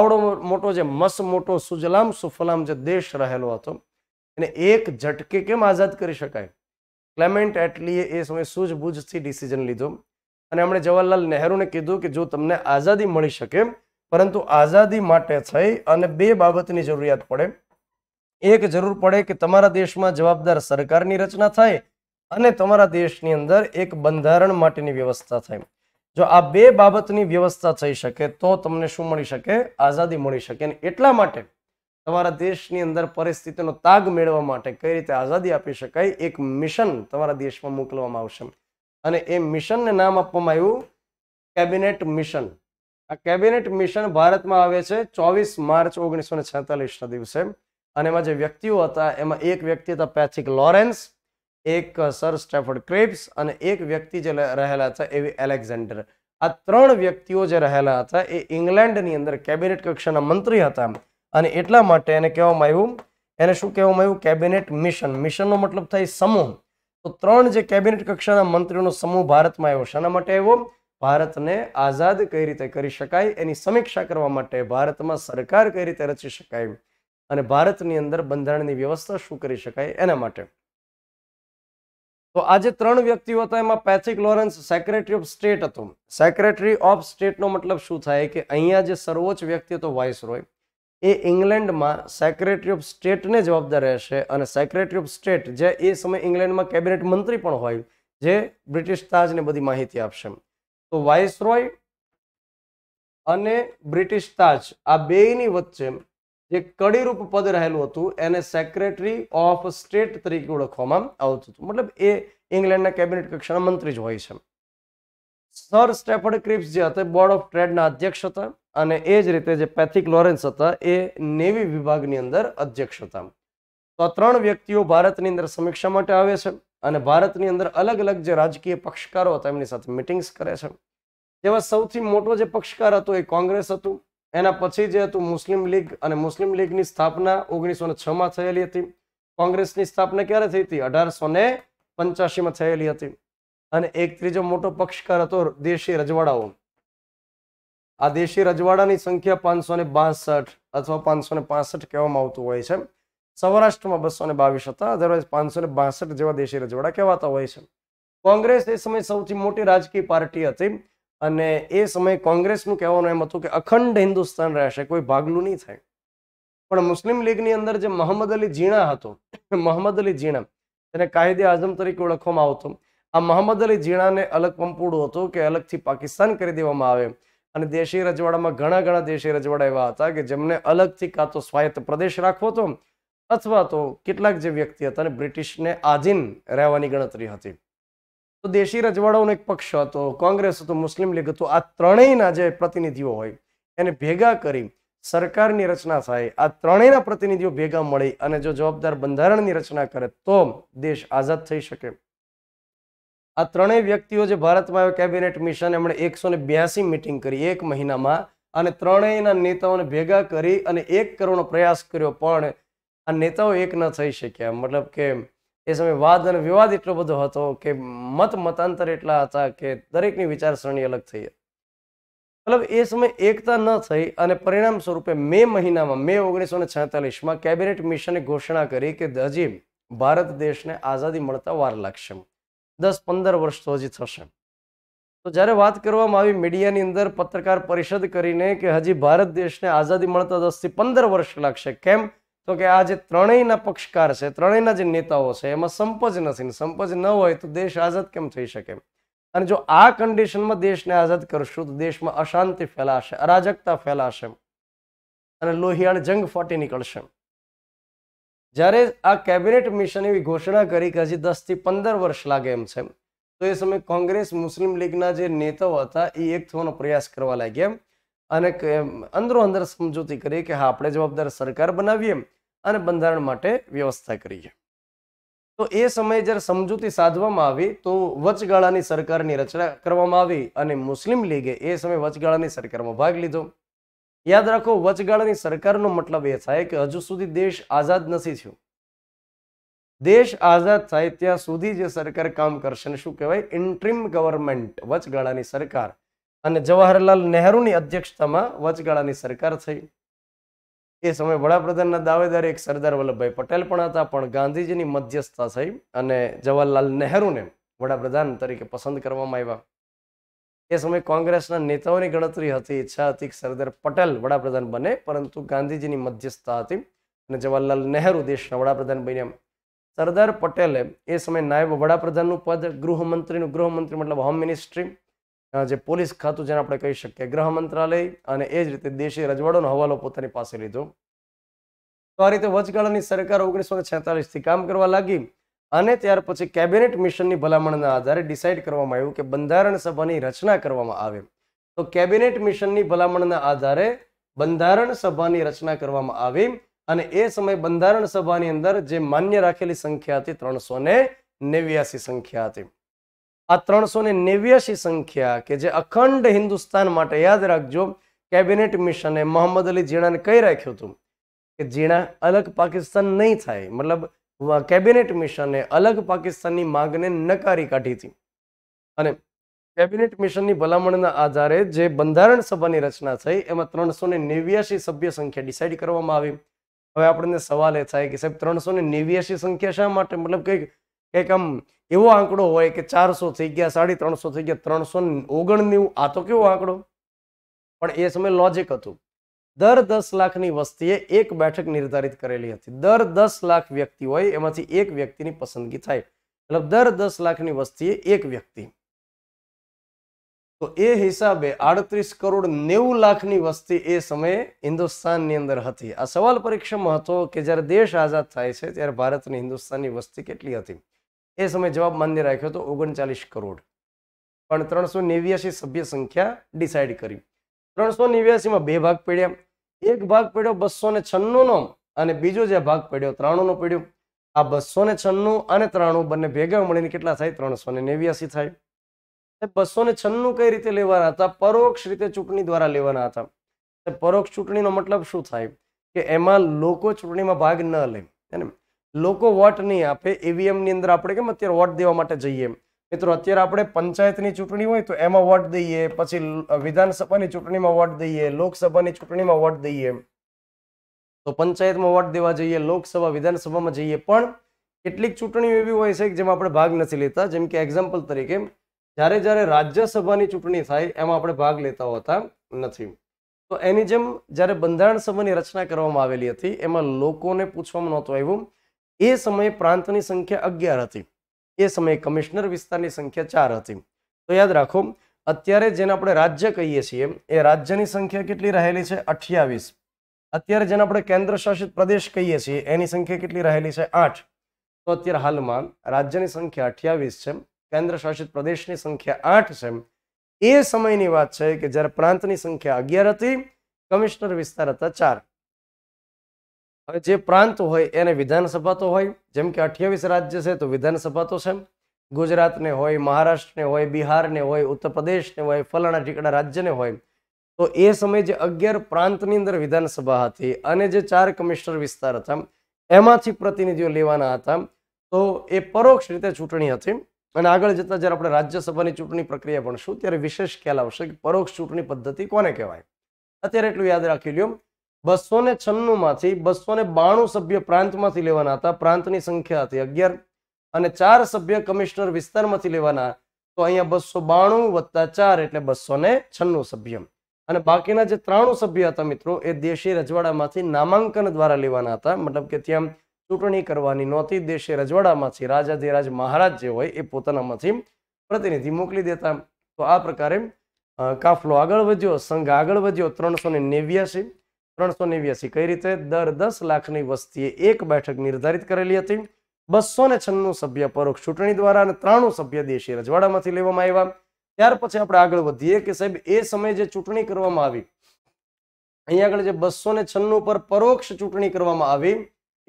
આવડો મોટો જે મસ મોટો સુજલામ સુફલામ જે દેશ રહેલો હતો એને એક ઝટકે કેમ આઝાદ કરી શકાય ક્લેમેન્ટ એટલીએ એ સમયે સૂઝબૂઝથી ડિસિઝન લીધો અને એમણે જવાહરલાલ નહેરુને કીધું કે જો તમને આઝાદી મળી શકે પરંતુ આઝાદી માટે થઈ અને બે બાબતની જરૂરિયાત પડે એક જરૂર પડે કે તમારા દેશમાં જવાબદાર સરકારની રચના થાય અને તમારા દેશની અંદર એક બંધારણ માટેની વ્યવસ્થા થાય જો આ બે બાબતની વ્યવસ્થા થઈ શકે તો તમને શું મળી શકે આઝાદી મળી શકે અને એટલા માટે તમારા દેશની અંદર પરિસ્થિતિનો તાગ મેળવવા માટે કઈ રીતે આઝાદી આપી શકાય એક મિશન તમારા દેશમાં મોકલવામાં આવશે અને એ મિશનને નામ આપવામાં આવ્યું કેબિનેટ મિશન આ કેબિનેટ મિશન ભારતમાં આવે છે ચોવીસ માર્ચ ઓગણીસો ને દિવસે અને એમાં જે વ્યક્તિઓ હતા એમાં એક વ્યક્તિ હતા પેથિક લોરેન્સ એક સર સ્ટેફર્ડ ક્રિપ્સ અને એક વ્યક્તિ જે રહેલા હતા એવી એલેક્ઝાન્ડર આ ત્રણ વ્યક્તિઓ જે રહેલા હતા એ ઇંગ્લેન્ડની અંદર કેબિનેટ કક્ષાના મંત્રી હતા અને એટલા માટે એને કહેવામાં આવ્યું એને શું કહેવામાં આવ્યું કેબિનેટ મિશન મિશનનો મતલબ થાય સમૂહ તો ત્રણ જે કેબિનેટ કક્ષાના મંત્રીઓનો સમૂહ ભારતમાં આવ્યો શાના માટે આવ્યો ભારતને આઝાદ કઈ રીતે કરી શકાય એની સમીક્ષા કરવા માટે ભારતમાં સરકાર કઈ રીતે રચી શકાય અને ભારતની અંદર બંધારણની વ્યવસ્થા શું કરી શકાય એના માટે તો આજે ત્રણ વ્યક્તિઓ હતા એમાં Pethick Lawrence secretary of state હતો સેક્રેટરી ઓફ સ્ટેટનો મતલબ શું થાય કે અહીંયા જે સર્વોચ્ચ વ્યક્તિ હતો વાઇસ રોય એ ઇંગ્લેન્ડમાં સેક્રેટરી ઓફ સ્ટેટને જવાબદાર રહેશે અને સેક્રેટરી ઓફ સ્ટેટ જે એ સમયે ઇંગ્લેન્ડમાં કેબિનેટ મંત્રી પણ હોય જે બ્રિટિશ તાજને બધી માહિતી આપશે તો વાઇસ રોય અને બ્રિટિશ તાજ આ બેયની વચ્ચે જે કડીરૂપ પદ રહેલું હતું એને સેક્રેટરી ઓફ સ્ટેટ તરીકે ઓળખવામાં આવતું હતું મતલબ એ ઇંગ્લેન્ડના કેબિનેટ કક્ષાના મંત્રી જ હોય છે સર સ્ટેફર્ડ ક્રિપ્સ જે હતા બોર્ડ ઓફ ટ્રેડના અધ્યક્ષ હતા અને એ જ રીતે જે પેથિક લોરેન્સ હતા એ નેવી વિભાગની અંદર અધ્યક્ષ હતા તો આ ત્રણ વ્યક્તિઓ ભારતની અંદર સમીક્ષા માટે આવે છે અને ભારતની અંદર અલગ અલગ જે રાજકીય પક્ષકારો હતા એમની સાથે મિટિંગ્સ કરે છે તેમાં સૌથી મોટો જે પક્ષકાર હતો એ કોંગ્રેસ હતું એના પછી જે હતું મુસ્લિમ લીગ અને મુસ્લિમ લીગની સ્થાપના ઓગણીસો ને છમાં થયેલી હતી કોંગ્રેસની સ્થાપના ક્યારે થઈ હતી અઢારસો ને પંચ્યાસીમાં થયેલી હતી અને એક ત્રીજો મોટો પક્ષકાર હતો દેશી રજવાડાઓ આ દેશી રજવાડાની સંખ્યા પાંચસો ને બાસઠ અથવા પાંચસો ને કહેવામાં આવતું હોય છે સૌરાષ્ટ્રમાં બસો ને બાવીસ હતા અધરવાઇઝ પાંચસો ને બાસઠ જેવા દેશી રજવાડા કહેવાતા હોય છે કોંગ્રેસ એ સમય સૌથી મોટી રાજકીય પાર્ટી હતી અને એ સમયે કોંગ્રેસનું કહેવાનું એમ હતું કે અખંડ હિન્દુસ્તાન રહેશે કોઈ ભાગલું નહીં થાય પણ મુસ્લિમ લીગની અંદર જે મોહમ્મદ અલી જીણા હતો મોહમ્મદ અલી જીણા એને કાયદે આઝમ તરીકે ઓળખવામાં આવતો આ મોહમ્મદ અલી જીણાને અલગ પંપોડું હતું કે અલગથી પાકિસ્તાન કરી દેવામાં આવે અને દેશી રજવાડામાં ઘણા ઘણા દેશી રજવાડા એવા હતા કે જેમને અલગથી કાં તો સ્વાયત્ત પ્રદેશ રાખવો હતો અથવા તો કેટલાક જે વ્યક્તિ હતા અને બ્રિટિશને આધીન રહેવાની ગણતરી હતી તો દેશી રજવાડાઓનો એક પક્ષ હતો કોંગ્રેસ હતો મુસ્લિમ લીગ હતું આ ત્રણેયના જે પ્રતિનિધિઓ હોય એને ભેગા કરી સરકારની રચના થાય આ ત્રણેયના પ્રતિનિધિઓ ભેગા મળી અને જો જવાબદાર બંધારણની રચના કરે તો દેશ આઝાદ થઈ શકે આ ત્રણેય વ્યક્તિઓ જે ભારતમાં આવ્યો કેબિનેટ મિશન એમણે એકસો ને બ્યાસી મિટિંગ કરી એક મહિનામાં અને ત્રણેયના નેતાઓને ભેગા કરી અને એક કરવાનો પ્રયાસ કર્યો પણ આ નેતાઓ એક ન થઈ શક્યા મતલબ કે એ સમયે વાદ અને વિવાદ એટલો બધો હતો કે મત મતાંતર એટલા હતા કે દરેકની વિચારસરણી અલગ થઈ મતલબ એ સમયે એકતા ન થઈ અને પરિણામ સ્વરૂપે મે મહિનામાં મે ઓગણીસો ને છેતાલીસમાં કેબિનેટ મિશને ઘોષણા કરી કે હજી ભારત દેશને આઝાદી મળતા વાર લાગશે દસ પંદર વર્ષ તો હજી થશે તો જ્યારે વાત કરવામાં આવી મીડિયાની અંદર પત્રકાર પરિષદ કરીને કે હજી ભારત દેશને આઝાદી મળતા દસથી પંદર વર્ષ લાગશે કેમ તો કે આ જે ત્રણેયના પક્ષકાર છે ત્રણેયના જે નેતાઓ છે એમાં સંપજ નથી સંપજ ન હોય તો દેશ આઝાદ કેમ થઈ શકે અને જો આ કન્ડિશનમાં દેશને આઝાદ કરશું તો દેશમાં અશાંતિ ફેલાશે અરાજકતા ફેલાશે અને લોહિયાળ જંગ ફાટી નીકળશે જ્યારે આ કેબિનેટ મિશન એવી ઘોષણા કરી કે હજી દસથી પંદર વર્ષ લાગે એમ છે તો એ સમયે કોંગ્રેસ મુસ્લિમ લીગના જે નેતાઓ હતા એ એક થવાનો પ્રયાસ કરવા લાગ્યા અને અંદરો અંદર સમજૂતી કરી કે હા આપણે જવાબદાર સરકાર બનાવીએ અને બંધારણ માટે વ્યવસ્થા કરીએ તો એ સમયે જ્યારે સમજૂતી સાધવામાં આવી તો વચગાળાની સરકારની રચના કરવામાં આવી અને મુસ્લિમ લીગે એ સમયે વચગાળાની સરકારમાં ભાગ લીધો યાદ રાખો વચગાળાની સરકારનો મતલબ એ થાય કે હજુ સુધી દેશ આઝાદ નથી થયો દેશ આઝાદ થાય ત્યાં સુધી જે સરકાર કામ કરશે ને શું કહેવાય ઇન્ટ્રીમ ગવર્મેન્ટ વચગાળાની સરકાર અને જવાહરલાલ નહેરુની અધ્યક્ષતામાં વચગાળાની સરકાર થઈ એ સમયે વડાપ્રધાનના દાવેદાર એક સરદાર વલ્લભભાઈ પટેલ પણ હતા પણ ગાંધીજીની મધ્યસ્થતા થઈ અને જવાહરલાલ નહેરુને વડાપ્રધાન તરીકે પસંદ કરવામાં આવ્યા એ સમયે કોંગ્રેસના નેતાઓની ગણતરી હતી ઈચ્છા હતી કે સરદાર પટેલ વડાપ્રધાન બને પરંતુ ગાંધીજીની મધ્યસ્થતા હતી અને જવાહરલાલ નહેરુ દેશના વડાપ્રધાન બન્યા સરદાર પટેલે એ સમયે નાયબ વડાપ્રધાનનું પદ ગૃહમંત્રીનું ગૃહમંત્રી મતલબ હોમ મિનિસ્ટ્રી જે પોલીસ ખાતું જેને આપણે કહી શકીએ ગૃહ મંત્રાલય અને એ જ રીતે દેશી રજવાડોનો હવાલો પોતાની પાસે લીધો તો આ રીતે વચગાળાની સરકાર ઓગણીસો થી કામ કરવા લાગી અને ત્યાર પછી કેબિનેટ મિશનની ભલામણના આધારે ડિસાઇડ કરવામાં આવ્યું કે બંધારણ સભાની રચના કરવામાં આવે તો કેબિનેટ મિશનની ભલામણના આધારે બંધારણ સભાની રચના કરવામાં આવી અને એ સમયે બંધારણ સભાની અંદર જે માન્ય રાખેલી સંખ્યા હતી ત્રણસો નેવ્યાસી સંખ્યા હતી આ ત્રણસો નેવ્યાસી સંખ્યા કે જે અખંડ હિન્દુસ્તાન માટે યાદ રાખજો કેબિનેટ મિશને મોહમ્મદ અલી જીણાને કહી રાખ્યું હતું કે ઝીણા અલગ પાકિસ્તાન નહીં થાય મતલબ કેબિનેટ મિશને અલગ પાકિસ્તાનની માંગને નકારી કાઢી હતી અને કેબિનેટ મિશનની ભલામણના આધારે જે બંધારણ સભાની રચના થઈ એમાં ત્રણસો ને નેવ્યાસી સભ્ય સંખ્યા ડિસાઇડ કરવામાં આવી હવે આપણને સવાલ એ થાય કે સાહેબ ત્રણસો ને નેવ્યાસી સંખ્યા શા માટે મતલબ કંઈક કંઈક આમ એવો આંકડો હોય કે ચારસો થઈ ગયા સાડી ત્રણસો થઈ ગયા ત્રણસો ઓગણનેવું આ તો કેવો આંકડો પણ એ સમય લોજિક હતું દર દસ લાખની વસ્તીએ એક બેઠક નિર્ધારિત કરેલી હતી દર દસ લાખ વ્યક્તિ હોય એમાંથી એક વ્યક્તિની પસંદગી થાય મતલબ દર દસ લાખની વસ્તીએ એક વ્યક્તિ તો એ હિસાબે આડત્રીસ કરોડ નેવું લાખની વસ્તી એ સમયે હિન્દુસ્તાનની અંદર હતી આ સવાલ પરીક્ષામાં હતો કે જ્યારે દેશ આઝાદ થાય છે ત્યારે ભારતની હિન્દુસ્તાનની વસ્તી કેટલી હતી એ સમયે જવાબ માન્ય રાખ્યો હતો ઓગણચાલીસ કરોડ પણ ત્રણસો નેવ્યાસી સભ્ય સંખ્યા ડિસાઇડ કરી ત્રણસો નેવ્યાસીમાં બે ભાગ પડ્યા એક ભાગ પડ્યો બસો ને છન્નુંનો અને બીજો જે ભાગ પડ્યો ત્રાણુંનો પડ્યો આ બસો ને છન્નું અને ત્રાણું બંને ભેગા મળીને કેટલા થાય ત્રણસો ને નેવ્યાસી થાય બસો ને છન્નું કઈ રીતે લેવાના હતા પરોક્ષ રીતે ચૂંટણી દ્વારા લેવાના હતા પરોક્ષ ચૂંટણીનો મતલબ શું થાય કે એમાં લોકો ચૂંટણીમાં ભાગ ન લે લોકો વોટ નહીં આપે ની અંદર આપણે કેમ અત્યારે વોટ દેવા માટે જઈએ એમ મિત્રો અત્યારે આપણે પંચાયતની ચૂંટણી હોય તો એમાં વોટ દઈએ પછી વિધાનસભાની ચૂંટણીમાં વોટ દઈએ લોકસભાની ચૂંટણીમાં વોટ દઈએ તો પંચાયતમાં વોટ દેવા જઈએ લોકસભા વિધાનસભામાં જઈએ પણ કેટલીક ચૂંટણીઓ એવી હોય છે કે જેમાં આપણે ભાગ નથી લેતા જેમ કે એક્ઝામ્પલ તરીકે જ્યારે જ્યારે રાજ્યસભાની ચૂંટણી થાય એમાં આપણે ભાગ લેતા હોતા નથી તો એની જેમ જ્યારે બંધારણ સભાની રચના કરવામાં આવેલી હતી એમાં લોકોને પૂછવામાં નહોતું આવ્યું એ સમયે પ્રાંતની સંખ્યા અગિયાર હતી એ સમયે કમિશનર વિસ્તારની સંખ્યા ચાર હતી તો યાદ રાખો અત્યારે જેને આપણે રાજ્ય કહીએ છીએ એ રાજ્યની સંખ્યા કેટલી રહેલી છે અઠ્યાવીસ અત્યારે જેને આપણે કેન્દ્ર શાસિત પ્રદેશ કહીએ છીએ એની સંખ્યા કેટલી રહેલી છે આઠ તો અત્યારે હાલમાં રાજ્યની સંખ્યા અઠ્યાવીસ છે કેન્દ્ર શાસિત પ્રદેશની સંખ્યા આઠ છે એ સમયની વાત છે કે જ્યારે પ્રાંતની સંખ્યા અગિયાર હતી કમિશનર વિસ્તાર હતા ચાર હવે જે પ્રાંત હોય એને વિધાનસભા તો હોય જેમ કે અઠ્યાવીસ રાજ્ય છે તો વિધાનસભા તો છે ગુજરાતને હોય મહારાષ્ટ્રને હોય બિહારને હોય ઉત્તરપ્રદેશને હોય ફલાણા ઠીકડા રાજ્યને હોય તો એ સમયે જે અગિયાર પ્રાંતની અંદર વિધાનસભા હતી અને જે ચાર કમિશનર વિસ્તાર હતા એમાંથી પ્રતિનિધિઓ લેવાના હતા તો એ પરોક્ષ રીતે ચૂંટણી હતી અને આગળ જતાં જ્યારે આપણે રાજ્યસભાની ચૂંટણી પ્રક્રિયા ભણશું ત્યારે વિશેષ ખ્યાલ આવશે કે પરોક્ષ ચૂંટણી પદ્ધતિ કોને કહેવાય અત્યારે એટલું યાદ રાખી લ્યો બસો ને છન્નુંમાંથી બસો ને બાણું સભ્ય પ્રાંતમાંથી લેવાના હતા પ્રાંતની સંખ્યા હતી અગિયાર અને ચાર સભ્ય કમિશનર વિસ્તારમાંથી લેવાના તો અહીંયા બસો બાણું વત્તા ચાર એટલે બસો ને છન્નું સભ્ય અને બાકીના જે ત્રાણું સભ્ય હતા મિત્રો એ દેશી રજવાડામાંથી નામાંકન દ્વારા લેવાના હતા મતલબ કે ત્યાં ચૂંટણી કરવાની નહોતી દેશી રજવાડામાંથી રાજા રાજાધિરાજ મહારાજ જે હોય એ પોતાનામાંથી પ્રતિનિધિ મોકલી દેતા તો આ પ્રકારે કાફલો આગળ વધ્યો સંઘ આગળ વધ્યો ત્રણસો ને નેવ્યાસી ત્રણસો નેવ્યાસી કઈ રીતે દર દસ લાખની વસ્તીએ એક બેઠક નિર્ધારિત કરેલી હતી બસો ને છન્નું સભ્ય પરોક્ષ ચૂંટણી દ્વારા અને ત્રાણું સભ્ય દેશી રજવાડામાંથી લેવામાં આવ્યા ત્યાર પછી આપણે આગળ વધીએ કે સાહેબ એ સમયે જે ચૂંટણી કરવામાં આવી અહીંયા આગળ જે બસો ને છન્નું પર પરોક્ષ ચૂંટણી કરવામાં આવી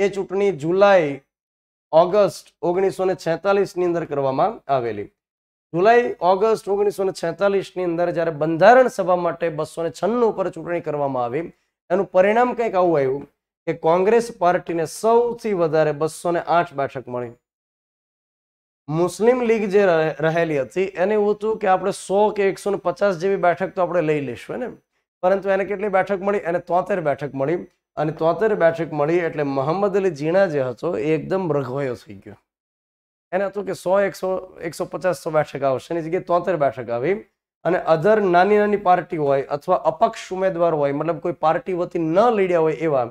એ ચૂંટણી જુલાઈ ઓગસ્ટ ઓગણીસો ને ની અંદર કરવામાં આવેલી જુલાઈ ઓગસ્ટ ઓગણીસો ને ની અંદર જ્યારે બંધારણ સભા માટે બસો ને છન્નું પર ચૂંટણી કરવામાં આવી એનું પરિણામ કંઈક આવું આવ્યું કે કોંગ્રેસ પાર્ટીને સૌથી વધારે બસો ને આઠ બેઠક મળી મુસ્લિમ લીગ જે રહેલી હતી એને એવું હતું કે આપણે સો કે એકસો ને પચાસ જેવી બેઠક તો આપણે લઈ લઈશું ને પરંતુ એને કેટલી બેઠક મળી એને તોતેર બેઠક મળી અને તોતેર બેઠક મળી એટલે મોહમ્મદ અલી જીણા જે હતો એ એકદમ રઘવાયો થઈ ગયો એને હતું કે સો એકસો એકસો પચાસ સો બેઠક આવશે એની જગ્યાએ તોતેર બેઠક આવી અને અધર નાની નાની પાર્ટી હોય અથવા અપક્ષ ઉમેદવાર હોય મતલબ કોઈ પાર્ટી વતી ન લડ્યા હોય એવા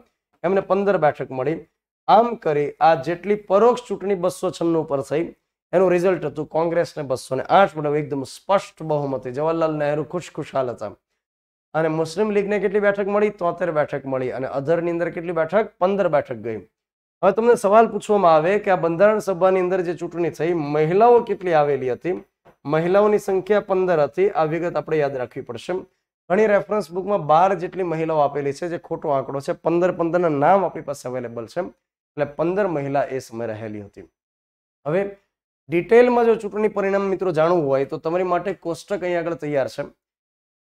એમને પંદર બેઠક મળી આમ કરી આ જેટલી પરોક્ષ ચૂંટણી બસો છન્નું પર થઈ એનું રિઝલ્ટ હતું કોંગ્રેસને બસો ને આઠ મતલબ એકદમ સ્પષ્ટ બહુમતી જવાહરલાલ નહેરુ ખુશ ખુશાલ હતા અને મુસ્લિમ લીગને કેટલી બેઠક મળી તોતેર બેઠક મળી અને અધરની અંદર કેટલી બેઠક પંદર બેઠક ગઈ હવે તમને સવાલ પૂછવામાં આવે કે આ બંધારણ સભાની અંદર જે ચૂંટણી થઈ મહિલાઓ કેટલી આવેલી હતી મહિલાઓની સંખ્યા પંદર હતી આ વિગત આપણે યાદ રાખવી પડશે ઘણી રેફરન્સ બુકમાં બાર જેટલી મહિલાઓ આપેલી છે જે ખોટો આંકડો છે પંદર પંદરના નામ આપણી પાસે અવેલેબલ છે એટલે પંદર મહિલા એ સમયે રહેલી હતી હવે ડિટેલમાં જો ચૂંટણી પરિણામ મિત્રો જાણવું હોય તો તમારી માટે કોષ્ટક અહીંયા આગળ તૈયાર છે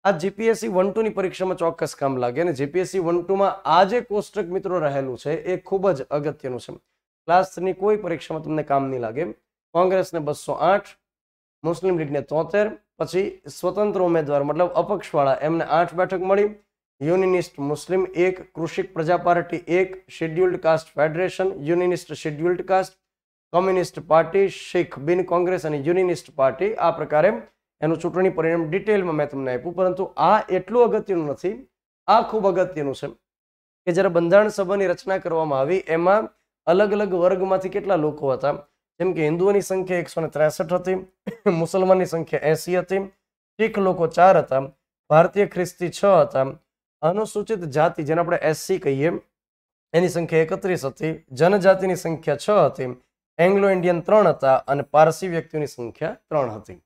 આ જીપીએસસી વન ટુની પરીક્ષામાં ચોક્કસ કામ લાગે અને જીપીએસસી વન ટુમાં આ જે કોષ્ટક મિત્રો રહેલું છે એ ખૂબ જ અગત્યનું છે ક્લાસ થ્રીની કોઈ પરીક્ષામાં તમને કામ નહીં લાગે કોંગ્રેસને બસો આઠ મુસ્લિમ લીગને તોતેર પછી સ્વતંત્ર ઉમેદવાર મતલબ અપક્ષવાળા એમને આઠ બેઠક મળી યુનિનિસ્ટ મુસ્લિમ એક કૃષિક પ્રજા પાર્ટી એક scheduled caste federation unionist scheduled caste communist party Sikh બિન કોંગ્રેસ અને યુનિનિસ્ટ પાર્ટી આ પ્રકારે એનું ચૂંટણી પરિણામ ડિટેલમાં મેં તમને આપ્યું પરંતુ આ એટલું અગત્યનું નથી આ ખૂબ અગત્યનું છે કે જ્યારે બંધારણ સભાની રચના કરવામાં આવી એમાં અલગ અલગ વર્ગમાંથી કેટલા લોકો હતા જેમ કે હિન્દુઓની સંખ્યા એકસો હતી મુસલમાનની સંખ્યા એસી હતી શીખ લોકો ચાર હતા ભારતીય ખ્રિસ્તી છ હતા અનુસૂચિત જાતિ જેને આપણે એસસી કહીએ એની સંખ્યા એકત્રીસ હતી જનજાતિની સંખ્યા છ હતી એંગ્લો ઇન્ડિયન ત્રણ હતા અને પારસી વ્યક્તિઓની સંખ્યા ત્રણ હતી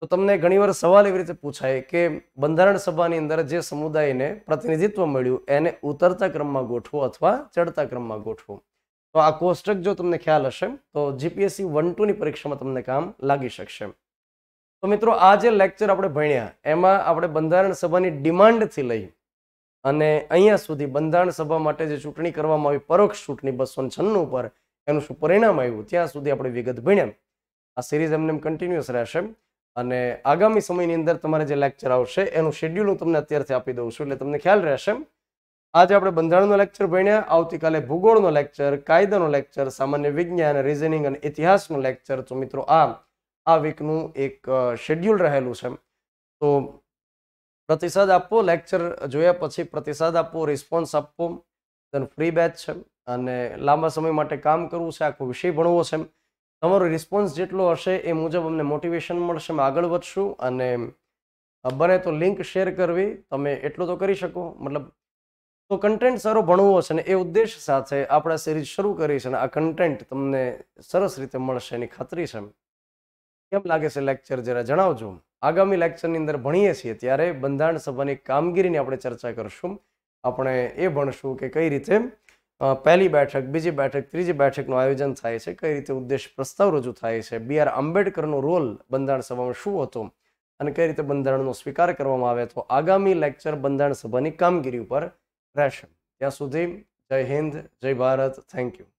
તો તમને ઘણીવાર સવાલ એવી રીતે પૂછાય કે બંધારણ સભાની અંદર જે સમુદાયને પ્રતિનિધિત્વ મળ્યું એને ઉતરતા ક્રમમાં ગોઠવો અથવા ચડતા ક્રમમાં ગોઠવો તો આ કોષ્ટક જો તમને ખ્યાલ હશે તો જીપીએસસી વન ટુની પરીક્ષામાં તમને કામ લાગી શકશે તો મિત્રો આ જે લેક્ચર આપણે ભણ્યા એમાં આપણે બંધારણ સભાની ડિમાન્ડથી લઈ અને અહીંયા સુધી બંધારણ સભા માટે જે ચૂંટણી કરવામાં આવી પરોક્ષ ચૂંટણી બસો છન્નું ઉપર એનું શું પરિણામ આવ્યું ત્યાં સુધી આપણે વિગત ભણ્યા આ સિરીઝ એમને કન્ટિન્યુઅસ રહેશે અને આગામી સમયની અંદર તમારે જે લેક્ચર આવશે એનું શેડ્યુલ હું તમને અત્યારથી આપી દઉં છું એટલે તમને ખ્યાલ રહેશે આજે આપણે બંધારણનો લેક્ચર ભણ્યા આવતીકાલે ભૂગોળનો લેક્ચર કાયદાનો લેક્ચર સામાન્ય વિજ્ઞાન રિઝનિંગ અને ઇતિહાસનો લેક્ચર તો મિત્રો આ આ વીકનું એક શેડ્યુલ રહેલું છે તો પ્રતિસાદ આપો લેક્ચર જોયા પછી પ્રતિસાદ આપો રિસ્પોન્સ આપો ધન ફ્રી બેચ છે અને લાંબા સમય માટે કામ કરવું છે આખો વિષય ભણવો છે તમારો રિસ્પોન્સ જેટલો હશે એ મુજબ અમને મોટિવેશન મળશે અમે આગળ વધશું અને બને તો લિંક શેર કરવી તમે એટલું તો કરી શકો મતલબ તો કન્ટેન્ટ સારો ભણવો છે ને એ ઉદ્દેશ સાથે આપણે સિરીઝ શરૂ કરી છે ને આ કન્ટેન્ટ તમને સરસ રીતે મળશે એની ખાતરી છે કેમ લાગે છે લેક્ચર જરા જણાવજો આગામી લેક્ચરની અંદર ભણીએ છીએ ત્યારે બંધારણ સભાની કામગીરીની આપણે ચર્ચા કરશું આપણે એ ભણશું કે કઈ રીતે પહેલી બેઠક બીજી બેઠક ત્રીજી બેઠકનું આયોજન થાય છે કઈ રીતે ઉદ્દેશ પ્રસ્તાવ રજૂ થાય છે બી આર આંબેડકરનો રોલ બંધારણ સભામાં શું હતો અને કઈ રીતે બંધારણનો સ્વીકાર કરવામાં આવે તો આગામી લેક્ચર બંધારણ સભાની કામગીરી ઉપર Russia. Yasudim, Jai Hind, Jai Bharat, thank you.